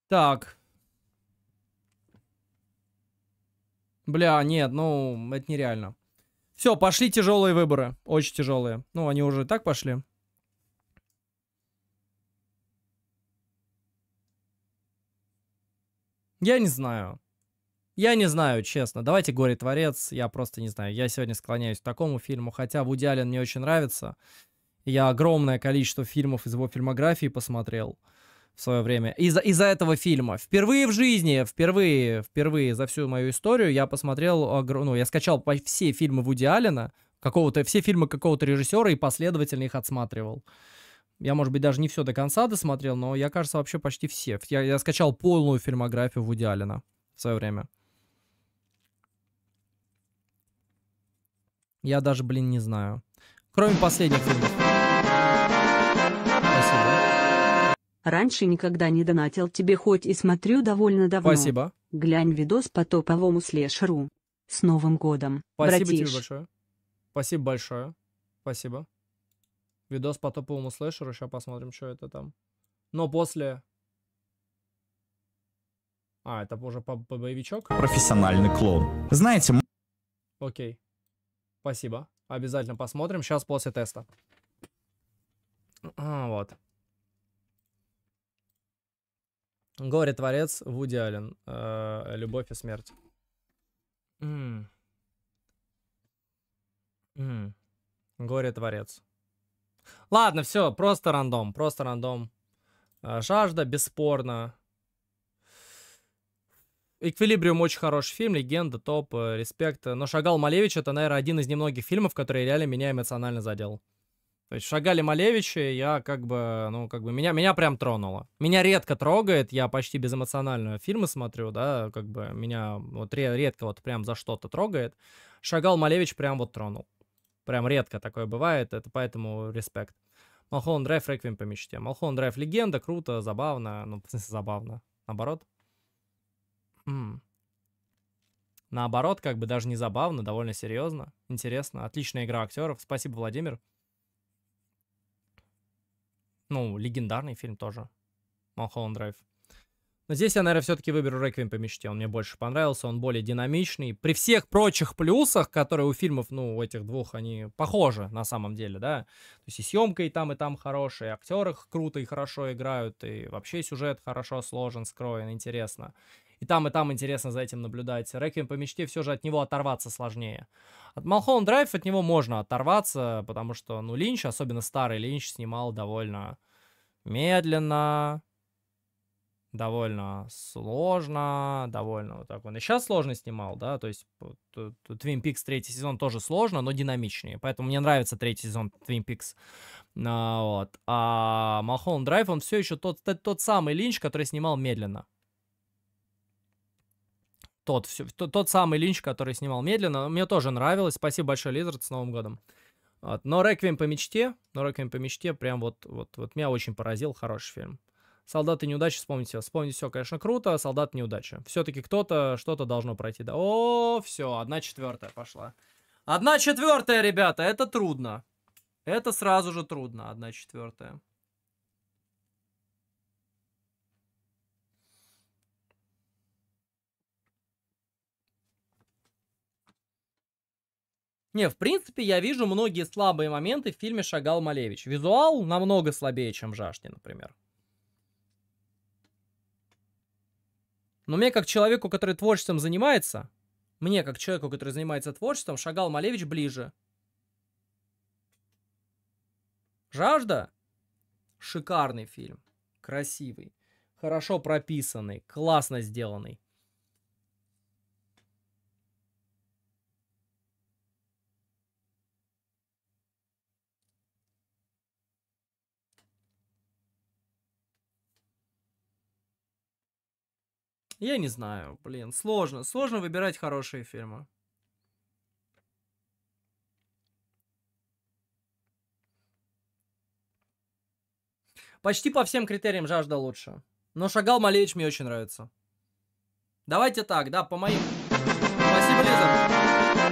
Так. Бля, нет, ну, это нереально. Все, пошли тяжелые выборы. Очень тяжелые. Ну, они уже так пошли. Я не знаю. Я не знаю, честно. Давайте «Горе творец». Я просто не знаю. Я сегодня склоняюсь к такому фильму, хотя в идеале мне очень нравится. Я огромное количество фильмов из его фильмографии посмотрел в свое время из-за из этого фильма. Впервые в жизни, впервые, впервые за всю мою историю я посмотрел, ну, я скачал все фильмы Вуди Аллена, какого-то, все фильмы какого-то режиссера и последовательно их отсматривал. Я, может быть, даже не все до конца досмотрел, но я, кажется, вообще почти все. Я, я скачал полную фильмографию Вуди Аллена в свое время. Я даже, блин, не знаю. Кроме последних фильмов. Раньше никогда не донатил тебе хоть и смотрю довольно давно. Спасибо. Глянь видос по топовому слэшеру. С Новым годом, Спасибо братиш. тебе большое. Спасибо большое. Спасибо. Видос по топовому слэшеру. Сейчас посмотрим, что это там. Но после... А, это уже по, по боевичок? Профессиональный клоун. Знаете... Окей. Спасибо. Обязательно посмотрим. Сейчас после теста. А, вот. Горе творец Вуди Аллен. Э, любовь и смерть. Mm. Mm. Горе творец. Ладно, все, просто рандом, просто рандом. Э, жажда, бесспорно. Эквилибриум очень хороший фильм, легенда, топ, э, респект. Э, Но Шагал Малевич это, наверное, один из немногих фильмов, который реально меня эмоционально задел. То есть Шагали Малевича, я как бы, ну, как бы, меня, меня прям тронуло. Меня редко трогает, я почти безэмоционально фильмы смотрю, да, как бы меня вот редко вот прям за что-то трогает. Шагал Малевич прям вот тронул. Прям редко такое бывает, это поэтому респект. Малхолланд Драйв, Реквием по мечте. Малхолланд Драйв легенда, круто, забавно, ну, в смысле забавно. Наоборот. М-м. Наоборот, как бы даже не забавно, довольно серьезно, интересно. Отличная игра актеров. Спасибо, Владимир. Ну, легендарный фильм тоже. Малхолланд Драйв. Но здесь я, наверное, все-таки выберу Реквием по мечте. Он мне больше понравился, он более динамичный. При всех прочих плюсах, которые у фильмов, ну, у этих двух, они похожи на самом деле, да. То есть и съемка и там, и там хорошая, и актеры круто и хорошо играют, и вообще сюжет хорошо сложен, скроен, интересно. И там, и там интересно за этим наблюдать. Реквием по мечте все же от него оторваться сложнее. От Малхолланд Драйв от него можно оторваться, потому что, ну, Линч, особенно старый Линч, снимал довольно медленно, довольно сложно, довольно вот так он и сейчас сложно снимал, да, то есть э, Twin Peaks третий сезон тоже сложно, но динамичнее, поэтому мне нравится третий сезон Twin Peaks, а, вот, а Малхолланд Drive он все еще тот, тот, тот самый Линч, который снимал медленно, тот, все, тот, тот самый Линч, который снимал медленно, мне тоже нравилось, спасибо большое, Лизард, с Новым годом. Вот. Но Реквием по мечте, но Реквием по мечте прям вот, вот, вот меня очень поразил, хороший фильм. Солдаты неудачи, вспомните. вспомните все, конечно, круто. Солдат неудача. Все-таки кто-то, что-то должно пройти. Да. О, все, одна четвертая пошла. Одна четвертая, ребята, это трудно. Это сразу же трудно, одна четвертая. Не, в принципе, я вижу многие слабые моменты в фильме «Шагал Малевич». Визуал намного слабее, чем Жашни, например. Но мне как человеку, который творчеством занимается, мне как человеку, который занимается творчеством, Шагал Малевич ближе. Жажда? Шикарный фильм. Красивый. Хорошо прописанный. Классно сделанный. Я не знаю, блин, сложно. Сложно выбирать хорошие фильмы. Почти по всем критериям жажда лучше. Но Шагал Малевич мне очень нравится. Давайте так, да, по моим... Спасибо, Лиза.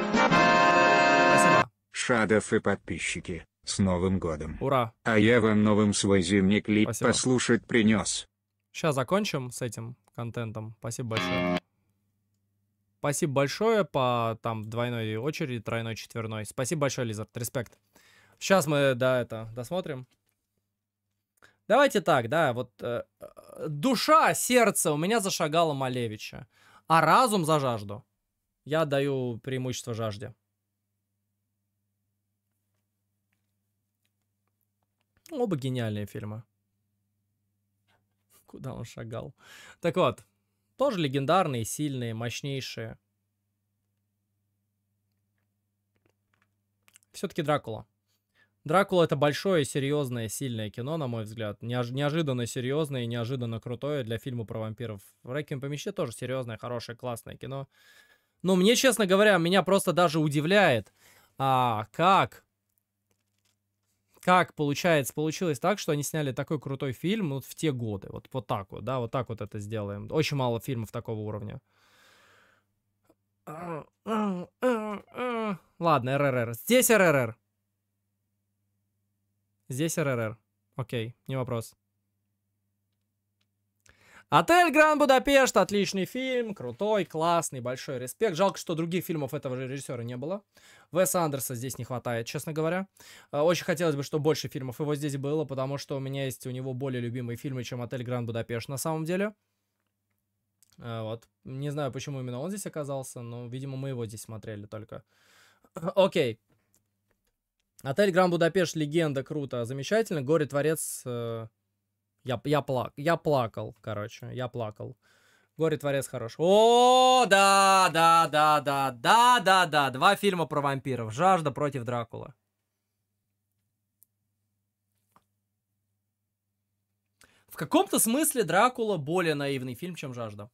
Спасибо. Шадов и подписчики, с Новым годом. Ура. А я вам новым свой зимний клип Спасибо. послушать принес. Сейчас закончим с этим контентом. Спасибо большое. Спасибо большое по там двойной очереди, тройной, четверной. Спасибо большое, Лизард. Респект. Сейчас мы да это досмотрим. Давайте так, да, вот э, душа, сердце у меня зашагало Малевича, а разум за жажду. Я даю преимущество жажде. Оба гениальные фильмы. Куда он шагал? Так вот, тоже легендарные, сильные, мощнейшие. Все-таки Дракула. Дракула это большое, серьезное, сильное кино, на мой взгляд. неожиданно серьезное и неожиданно крутое для фильма про вампиров. Реквием по мечте тоже серьезное, хорошее, классное кино. Но мне, честно говоря, меня просто даже удивляет, а как как получается, получилось так, что они сняли такой крутой фильм вот в те годы, вот, вот так вот, да, вот так вот это сделаем. Очень мало фильмов такого уровня. Ладно, РРР. Здесь РРР. Здесь РРР. Окей, не вопрос. Отель Гранд Будапешт, отличный фильм, крутой, классный, большой респект. Жалко, что других фильмов этого же режиссера не было. Вес Андерса здесь не хватает, честно говоря. Э, очень хотелось бы, чтобы больше фильмов его здесь было, потому что у меня есть у него более любимые фильмы, чем Отель Гранд Будапешт на самом деле. Э, вот. Не знаю, почему именно он здесь оказался, но, видимо, мы его здесь смотрели только. Окей. Отель Гранд Будапешт, легенда, круто, замечательно. Горе-творец, э, я, я, плак, я плакал, короче, я плакал. Горе Творец хорош. О, да, да, да, да, да, да, да. Два фильма про вампиров. Жажда против Дракула. В каком-то смысле Дракула более наивный фильм, чем Жажда.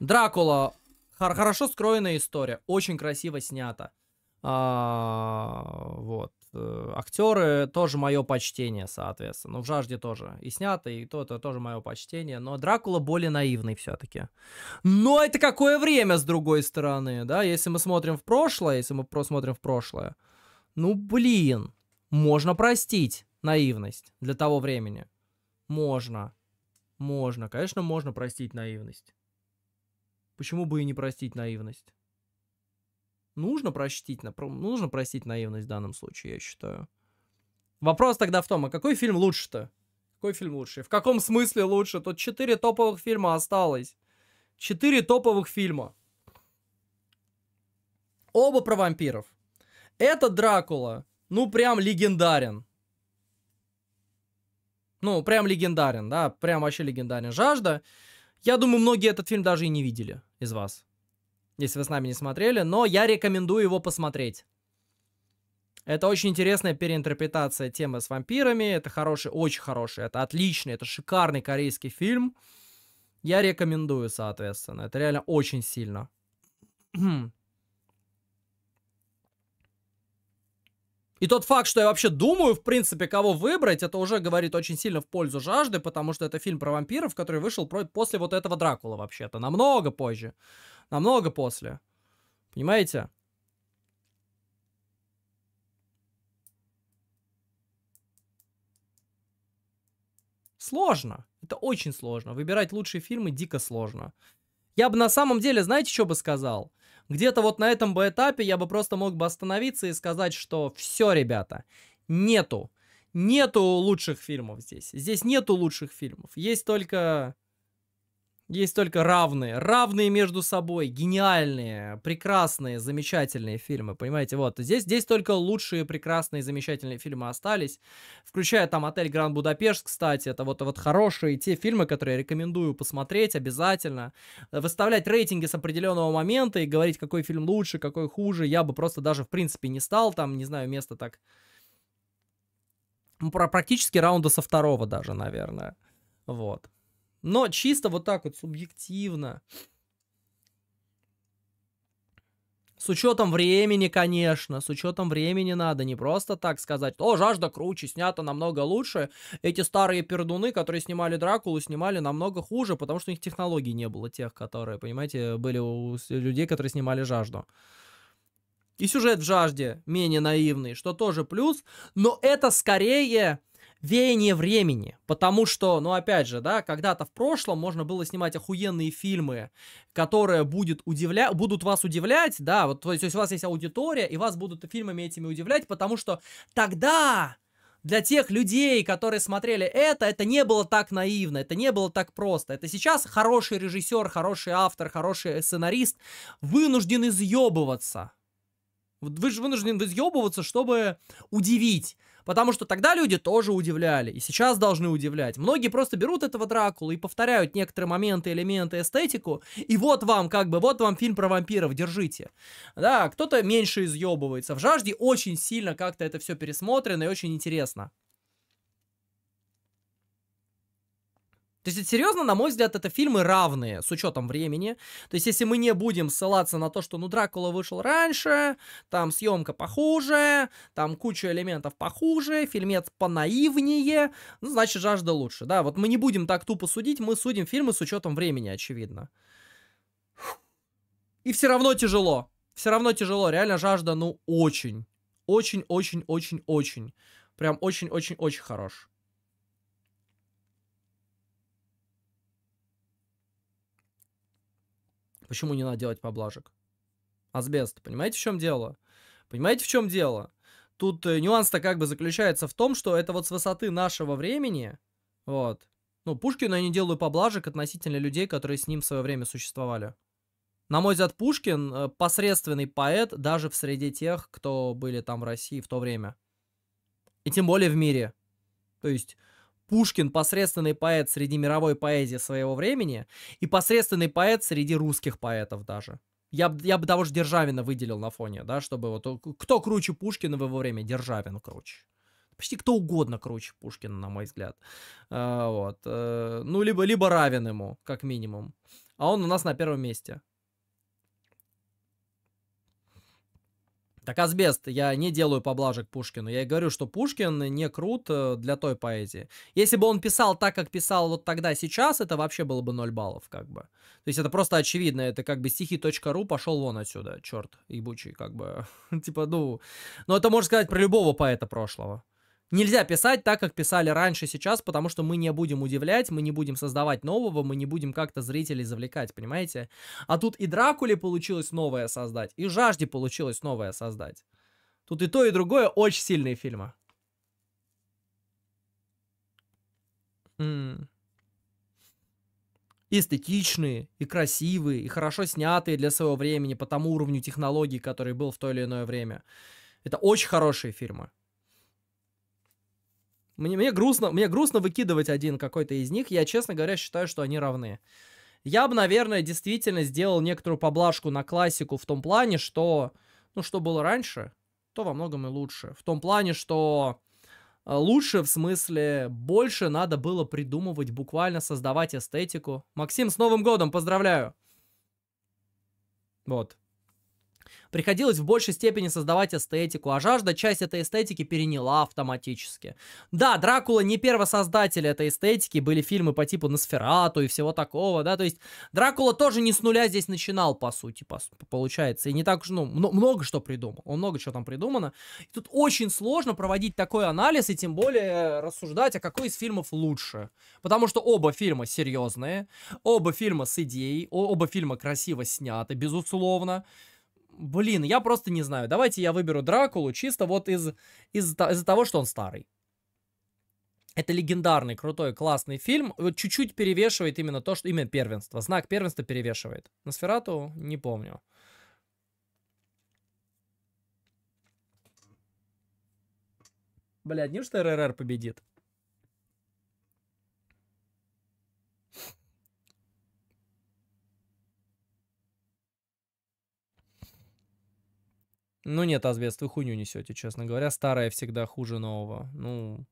Дракула. Хор хорошо скроенная история. Очень красиво снято, а, вот. Э, Актеры тоже мое почтение, соответственно. Ну, в «Жажде» тоже. И снято, и то-то тоже мое почтение. Но Дракула более наивный все-таки. Но это какое время, с другой стороны, да? Если мы смотрим в прошлое, если мы просмотрим в прошлое, ну, блин, можно простить наивность для того времени. Можно. Можно. Конечно, можно простить наивность. Почему бы и не простить наивность? Нужно простить, нужно простить наивность в данном случае, я считаю. Вопрос тогда в том, а какой фильм лучше-то? Какой фильм лучше? В каком смысле лучше? Тут четыре топовых фильма осталось. Четыре топовых фильма. Оба про вампиров. Это Дракула, ну прям легендарен. Ну, прям легендарен, да, прям вообще легендарен. Жажда. Я думаю, многие этот фильм даже и не видели из вас если вы с нами не смотрели, но я рекомендую его посмотреть. Это очень интересная переинтерпретация темы с вампирами. Это хороший, очень хороший, это отличный, это шикарный корейский фильм. Я рекомендую, соответственно. Это реально очень сильно. И тот факт, что я вообще думаю, в принципе, кого выбрать, это уже говорит очень сильно в пользу жажды, потому что это фильм про вампиров, который вышел после вот этого Дракула вообще-то, намного позже. Намного после. Понимаете? Сложно. Это очень сложно. Выбирать лучшие фильмы дико сложно. Я бы на самом деле, знаете, что бы сказал? Где-то вот на этом бы этапе я бы просто мог бы остановиться и сказать, что все, ребята, нету. Нету лучших фильмов здесь. Здесь нету лучших фильмов. Есть только есть только равные, равные между собой, гениальные, прекрасные, замечательные фильмы, понимаете, вот. Здесь, здесь только лучшие, прекрасные, замечательные фильмы остались, включая там «Отель Гранд Будапешт», кстати, это вот, вот хорошие те фильмы, которые я рекомендую посмотреть обязательно. Э, выставлять рейтинги с определенного момента и говорить, какой фильм лучше, какой хуже, я бы просто даже, в принципе, не стал, там, не знаю, место так... про Практически раунда со второго даже, наверное. Вот. Но чисто вот так вот субъективно. С учетом времени, конечно, с учетом времени надо не просто так сказать, о, жажда круче, снято намного лучше. Эти старые пердуны, которые снимали Дракулу, снимали намного хуже, потому что у них технологий не было тех, которые, понимаете, были у людей, которые снимали жажду. И сюжет в жажде менее наивный, что тоже плюс, но это скорее веяние времени, потому что, ну опять же, да, когда-то в прошлом можно было снимать охуенные фильмы, которые будет удивля... будут вас удивлять, да, вот, то есть, у вас есть аудитория, и вас будут фильмами этими удивлять, потому что тогда для тех людей, которые смотрели это, это не было так наивно, это не было так просто. Это сейчас хороший режиссер, хороший автор, хороший сценарист вынужден изъебываться. Вы же вынуждены изъебываться, чтобы удивить. Потому что тогда люди тоже удивляли, и сейчас должны удивлять. Многие просто берут этого Дракулу и повторяют некоторые моменты, элементы, эстетику, и вот вам, как бы, вот вам фильм про вампиров, держите. Да, кто-то меньше изъебывается. В «Жажде» очень сильно как-то это все пересмотрено и очень интересно. То есть, серьезно, на мой взгляд, это фильмы равные, с учетом времени. То есть, если мы не будем ссылаться на то, что, ну, Дракула вышел раньше, там съемка похуже, там куча элементов похуже, фильмец понаивнее, ну, значит, жажда лучше, да. Вот мы не будем так тупо судить, мы судим фильмы с учетом времени, очевидно. И все равно тяжело. Все равно тяжело. Реально жажда, ну, очень. Очень-очень-очень-очень. Прям очень-очень-очень хорош. Почему не надо делать поблажек? Асбест, понимаете, в чем дело? Понимаете, в чем дело? Тут э, нюанс-то как бы заключается в том, что это вот с высоты нашего времени, вот, ну, Пушкину я не делаю поблажек относительно людей, которые с ним в свое время существовали. На мой взгляд, Пушкин э, посредственный поэт даже в среде тех, кто были там в России в то время. И тем более в мире. То есть Пушкин посредственный поэт среди мировой поэзии своего времени и посредственный поэт среди русских поэтов даже. Я, я бы того же Державина выделил на фоне, да, чтобы вот кто круче Пушкина в его время, Державин круче. Почти кто угодно круче Пушкина, на мой взгляд. А, вот. Э, ну, либо, либо равен ему, как минимум. А он у нас на первом месте. Так, Асбест, я не делаю поблажек Пушкину. Я и говорю, что Пушкин не крут э, для той поэзии. Если бы он писал так, как писал вот тогда, сейчас, это вообще было бы 0 баллов, как бы. То есть это просто очевидно. Это как бы стихи.ру пошел вон отсюда, черт, ебучий, как бы. типа, ну... Но ну, это можно сказать про любого поэта прошлого. Нельзя писать так, как писали раньше сейчас, потому что мы не будем удивлять, мы не будем создавать нового, мы не будем как-то зрителей завлекать, понимаете? А тут и Дракуле получилось новое создать, и Жажде получилось новое создать. Тут и то, и другое очень сильные фильмы. эстетичные, и красивые, и хорошо снятые для своего времени по тому уровню технологий, который был в то или иное время. Это очень хорошие фильмы. Мне, мне, грустно, мне грустно выкидывать один какой-то из них. Я, честно говоря, считаю, что они равны. Я бы, наверное, действительно сделал некоторую поблажку на классику в том плане, что... Ну, что было раньше, то во многом и лучше. В том плане, что э, лучше в смысле больше надо было придумывать, буквально создавать эстетику. Максим, с Новым годом! Поздравляю! Вот. Приходилось в большей степени создавать эстетику, а жажда часть этой эстетики переняла автоматически. Да, Дракула не первосоздатель этой эстетики, были фильмы по типу Носферату и всего такого, да, то есть Дракула тоже не с нуля здесь начинал, по сути, по, получается, и не так уж, ну, много что придумал, он много чего там придумано. И тут очень сложно проводить такой анализ и тем более рассуждать, а какой из фильмов лучше, потому что оба фильма серьезные, оба фильма с идеей, оба фильма красиво сняты, безусловно, Блин, я просто не знаю. Давайте я выберу Дракулу чисто вот из, из, из-за того, что он старый. Это легендарный, крутой, классный фильм. Вот чуть-чуть перевешивает именно то, что... Именно первенство. Знак первенства перевешивает. На Сферату не помню. Блядь, неужто РРР победит? Ну нет, азбест вы хуйню несете, честно говоря. Старое всегда хуже нового. Ну...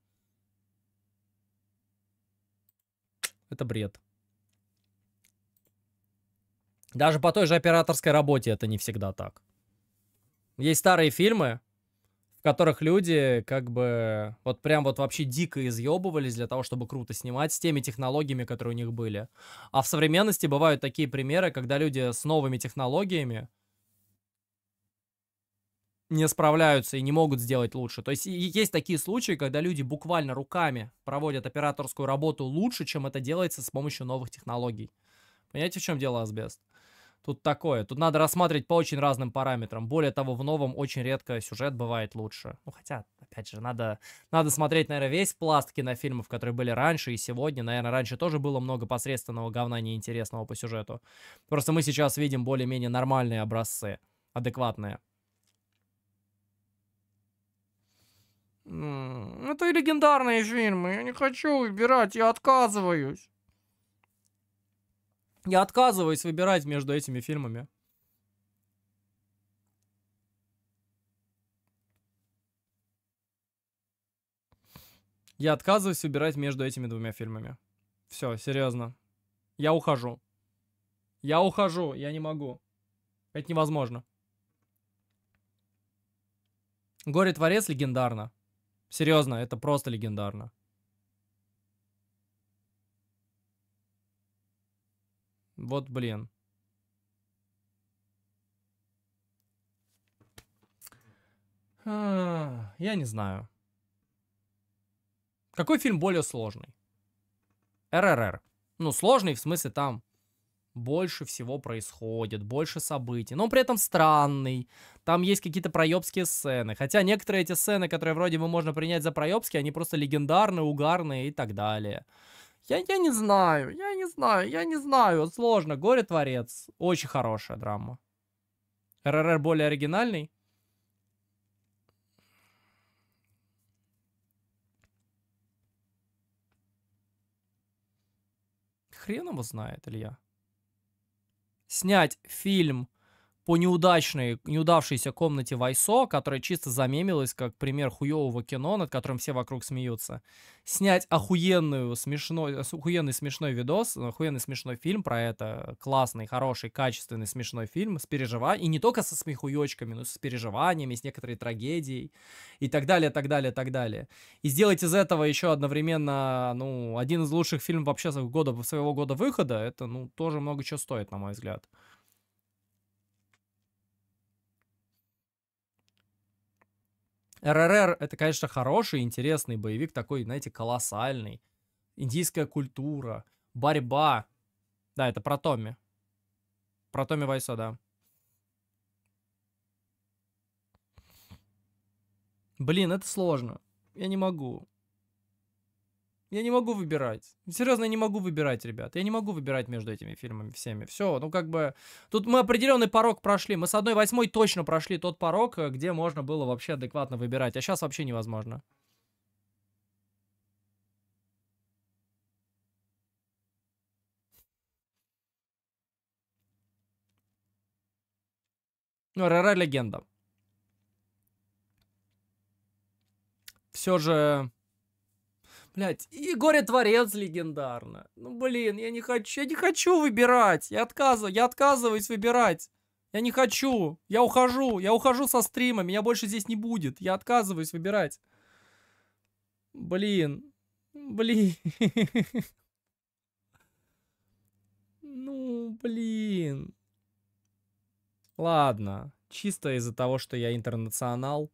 Это бред. Даже по той же операторской работе это не всегда так. Есть старые фильмы, в которых люди как бы вот прям вот вообще дико изъебывались для того, чтобы круто снимать с теми технологиями, которые у них были. А в современности бывают такие примеры, когда люди с новыми технологиями не справляются и не могут сделать лучше. То есть есть такие случаи, когда люди буквально руками проводят операторскую работу лучше, чем это делается с помощью новых технологий. Понимаете, в чем дело, Асбест? Тут такое. Тут надо рассматривать по очень разным параметрам. Более того, в новом очень редко сюжет бывает лучше. Ну, хотя, опять же, надо, надо смотреть, наверное, весь пласт кинофильмов, которые были раньше и сегодня. Наверное, раньше тоже было много посредственного говна неинтересного по сюжету. Просто мы сейчас видим более-менее нормальные образцы, адекватные. Это легендарные фильмы. Я не хочу выбирать, я отказываюсь. Я отказываюсь выбирать между этими фильмами. Я отказываюсь выбирать между этими двумя фильмами. Все, серьезно. Я ухожу. Я ухожу, я не могу. Это невозможно. Горе-творец легендарно. Серьезно, это просто легендарно. Вот, блин. А, я не знаю. Какой фильм более сложный? РРР. Ну, сложный в смысле там больше всего происходит, больше событий, но он при этом странный, там есть какие-то проебские сцены, хотя некоторые эти сцены, которые вроде бы можно принять за проебские, они просто легендарные, угарные и так далее. Я, я не знаю, я не знаю, я не знаю, сложно, горе-творец, очень хорошая драма. РРР более оригинальный? Хрен его знает, Илья снять фильм по неудачной, неудавшейся комнате Вайсо, которая чисто замемилась как пример хуевого кино, над которым все вокруг смеются, снять охуенную смешной, охуенный смешной видос, ну, охуенный смешной фильм про это, классный, хороший, качественный смешной фильм с переживаниями, и не только со смехуёчками, но с переживаниями, с некоторой трагедией и так далее, так далее, так далее. И сделать из этого еще одновременно, ну, один из лучших фильмов вообще года, своего года выхода, это, ну, тоже много чего стоит, на мой взгляд. РРР — это, конечно, хороший, интересный боевик, такой, знаете, колоссальный. Индийская культура, борьба. Да, это про Томми. Про Томми Вайсо, да. Блин, это сложно. Я не могу. Я не могу выбирать. Серьезно, я не могу выбирать, ребят. Я не могу выбирать между этими фильмами всеми. Все, ну как бы... Тут мы определенный порог прошли. Мы с одной восьмой точно прошли тот порог, э, где можно было вообще адекватно выбирать. А сейчас вообще невозможно. Ну, РР легенда. Все же Блять, и горе творец легендарно. Ну блин, я не хочу, я не хочу выбирать. Я отказываю, я отказываюсь выбирать. Я не хочу. Я ухожу. Я ухожу со стрима. Меня больше здесь не будет. Я отказываюсь выбирать. Блин. Блин. Ну, блин. Ладно. Чисто из-за того, что я интернационал.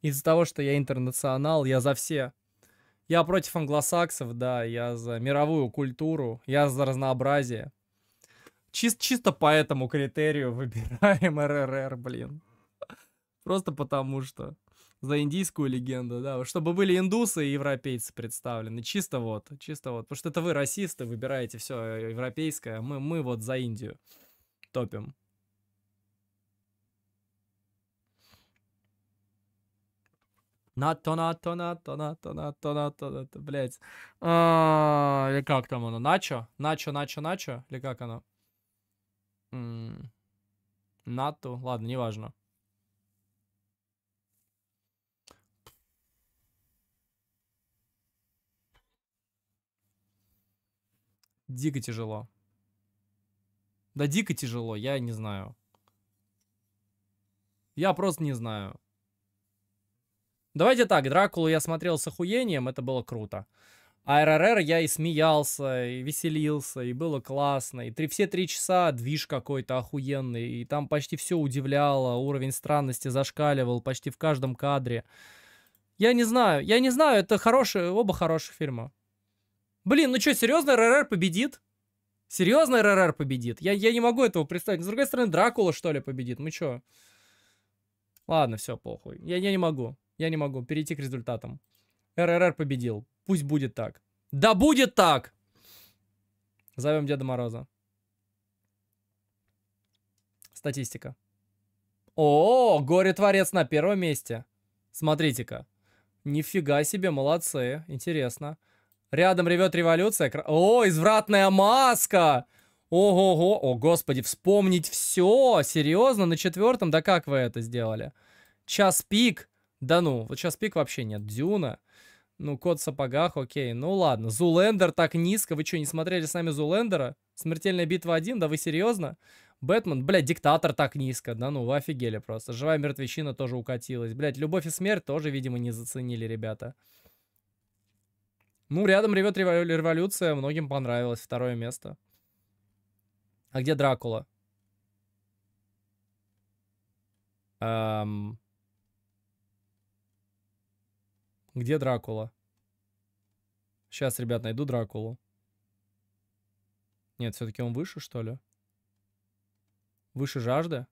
Из-за того, что я интернационал, я за все я против англосаксов, да, я за мировую культуру, я за разнообразие. Чис чисто по этому критерию выбираем РРР, блин. Просто потому что. За индийскую легенду, да. Чтобы были индусы и европейцы представлены. Чисто вот, чисто вот. Потому что это вы, расисты, выбираете все э, европейское. Мы, мы вот за Индию топим. НАТО, НАТО, НАТО, НАТО, НАТО, НАТО, НАТО, блядь. А, или как там оно? Начо? Начо, начо, начо? Или как оно? НАТО? Ладно, неважно. Дико тяжело. Да дико тяжело, я не знаю. Я просто не знаю. Давайте так, Дракулу я смотрел с охуением, это было круто. А РРР я и смеялся, и веселился, и было классно. И три, все три часа движ какой-то охуенный. И там почти все удивляло, уровень странности зашкаливал почти в каждом кадре. Я не знаю, я не знаю, это хорошие, оба хороших фильма. Блин, ну что, серьезно РРР победит? Серьезно РРР победит? Я, я не могу этого представить. С другой стороны, Дракула, что ли, победит? Мы ну что? Ладно, все, похуй. Я, я не могу. Я не могу. Перейти к результатам. РРР победил. Пусть будет так. Да будет так! Зовем Деда Мороза. Статистика. О, горе-творец на первом месте. Смотрите-ка. Нифига себе, молодцы. Интересно. Рядом ревет революция. О, извратная маска! Ого-го! О, господи, вспомнить все! Серьезно? На четвертом? Да как вы это сделали? Час пик. Да ну, вот сейчас пик вообще нет. Дюна. Ну, кот в сапогах, окей. Ну ладно. Зулендер так низко. Вы что, не смотрели с нами Зулендера? Смертельная битва 1? Да вы серьезно? Бэтмен, блядь, диктатор так низко. Да ну, вы офигели просто. Живая мертвечина тоже укатилась. Блядь, любовь и смерть тоже, видимо, не заценили ребята. Ну, рядом ревет революция. Многим понравилось. Второе место. А где Дракула? Эм... Где Дракула? Сейчас, ребят, найду Дракулу. Нет, все-таки он выше, что ли? Выше жажда?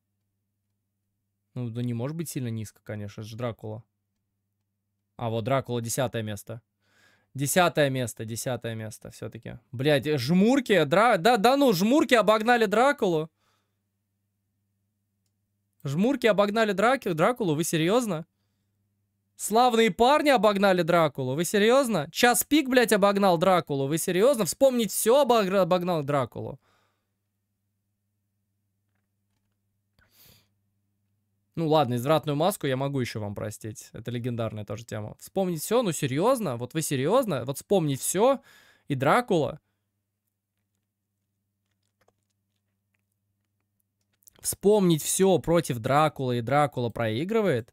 Ну, да не может быть сильно низко, конечно же, Дракула. А вот Дракула, десятое место. Десятое место, десятое место все-таки. Блять, жмурки, дра... да, да ну, жмурки обогнали Дракулу. Жмурки обогнали драки, Дракулу, вы серьезно? Славные парни обогнали Дракулу, вы серьезно? Час пик, блядь, обогнал Дракулу, вы серьезно? Вспомнить все обогнал Дракулу. Ну ладно, извратную маску я могу еще вам простить. Это легендарная тоже тема. Вспомнить все, ну серьезно? Вот вы серьезно? Вот вспомнить все и Дракула. Вспомнить все против Дракула и Дракула проигрывает?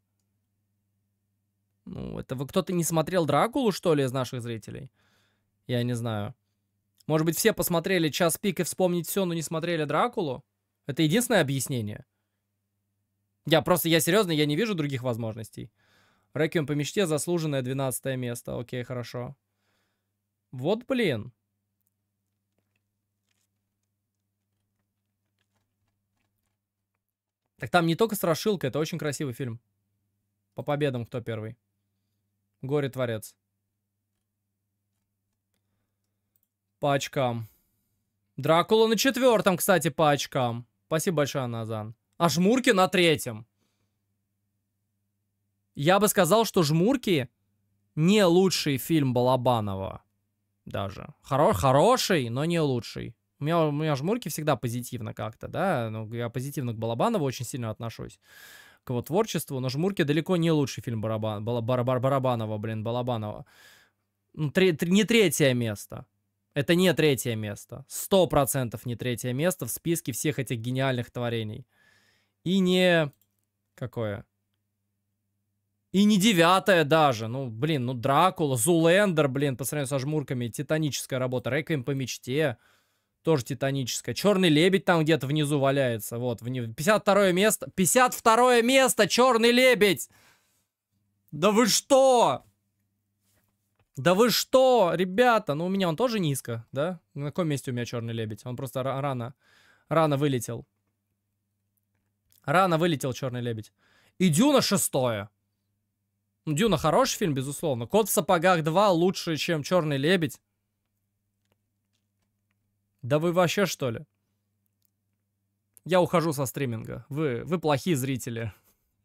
Ну, это вы кто-то не смотрел Дракулу, что ли, из наших зрителей? Я не знаю. Может быть, все посмотрели «Час пик» и вспомнить все, но не смотрели «Дракулу»? Это единственное объяснение. Я просто, я серьезно, я не вижу других возможностей. Реквием по мечте заслуженное 12 место. Окей, хорошо. Вот, блин. Так там не только страшилка, это очень красивый фильм. По победам кто первый. Горе-творец. По очкам. Дракула на четвертом, кстати, по очкам. Спасибо большое, Назан. А жмурки на третьем. Я бы сказал, что жмурки не лучший фильм Балабанова. Даже. Хоро хороший, но не лучший. У меня, у меня жмурки всегда позитивно как-то, да. Ну, я позитивно к Балабанову очень сильно отношусь к его творчеству, но «Жмурки» далеко не лучший фильм Барабан, Барабар, Барабанова, блин, Балабанова. Ну, три, три, не третье место. Это не третье место. Сто процентов не третье место в списке всех этих гениальных творений. И не... Какое? И не девятое даже. Ну, блин, ну Дракула, Зулендер, блин, по сравнению со жмурками, титаническая работа. Реквием по мечте тоже титаническая. Черный лебедь там где-то внизу валяется. Вот, 52 место. 52 место, черный лебедь! Да вы что? Да вы что, ребята? Ну, у меня он тоже низко, да? На каком месте у меня черный лебедь? Он просто рано, рано вылетел. Рано вылетел черный лебедь. И Дюна шестое. Дюна хороший фильм, безусловно. Кот в сапогах 2 лучше, чем Черный лебедь. Да вы вообще что ли? Я ухожу со стриминга. Вы, вы плохие зрители.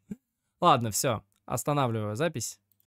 Ладно, все, останавливаю запись.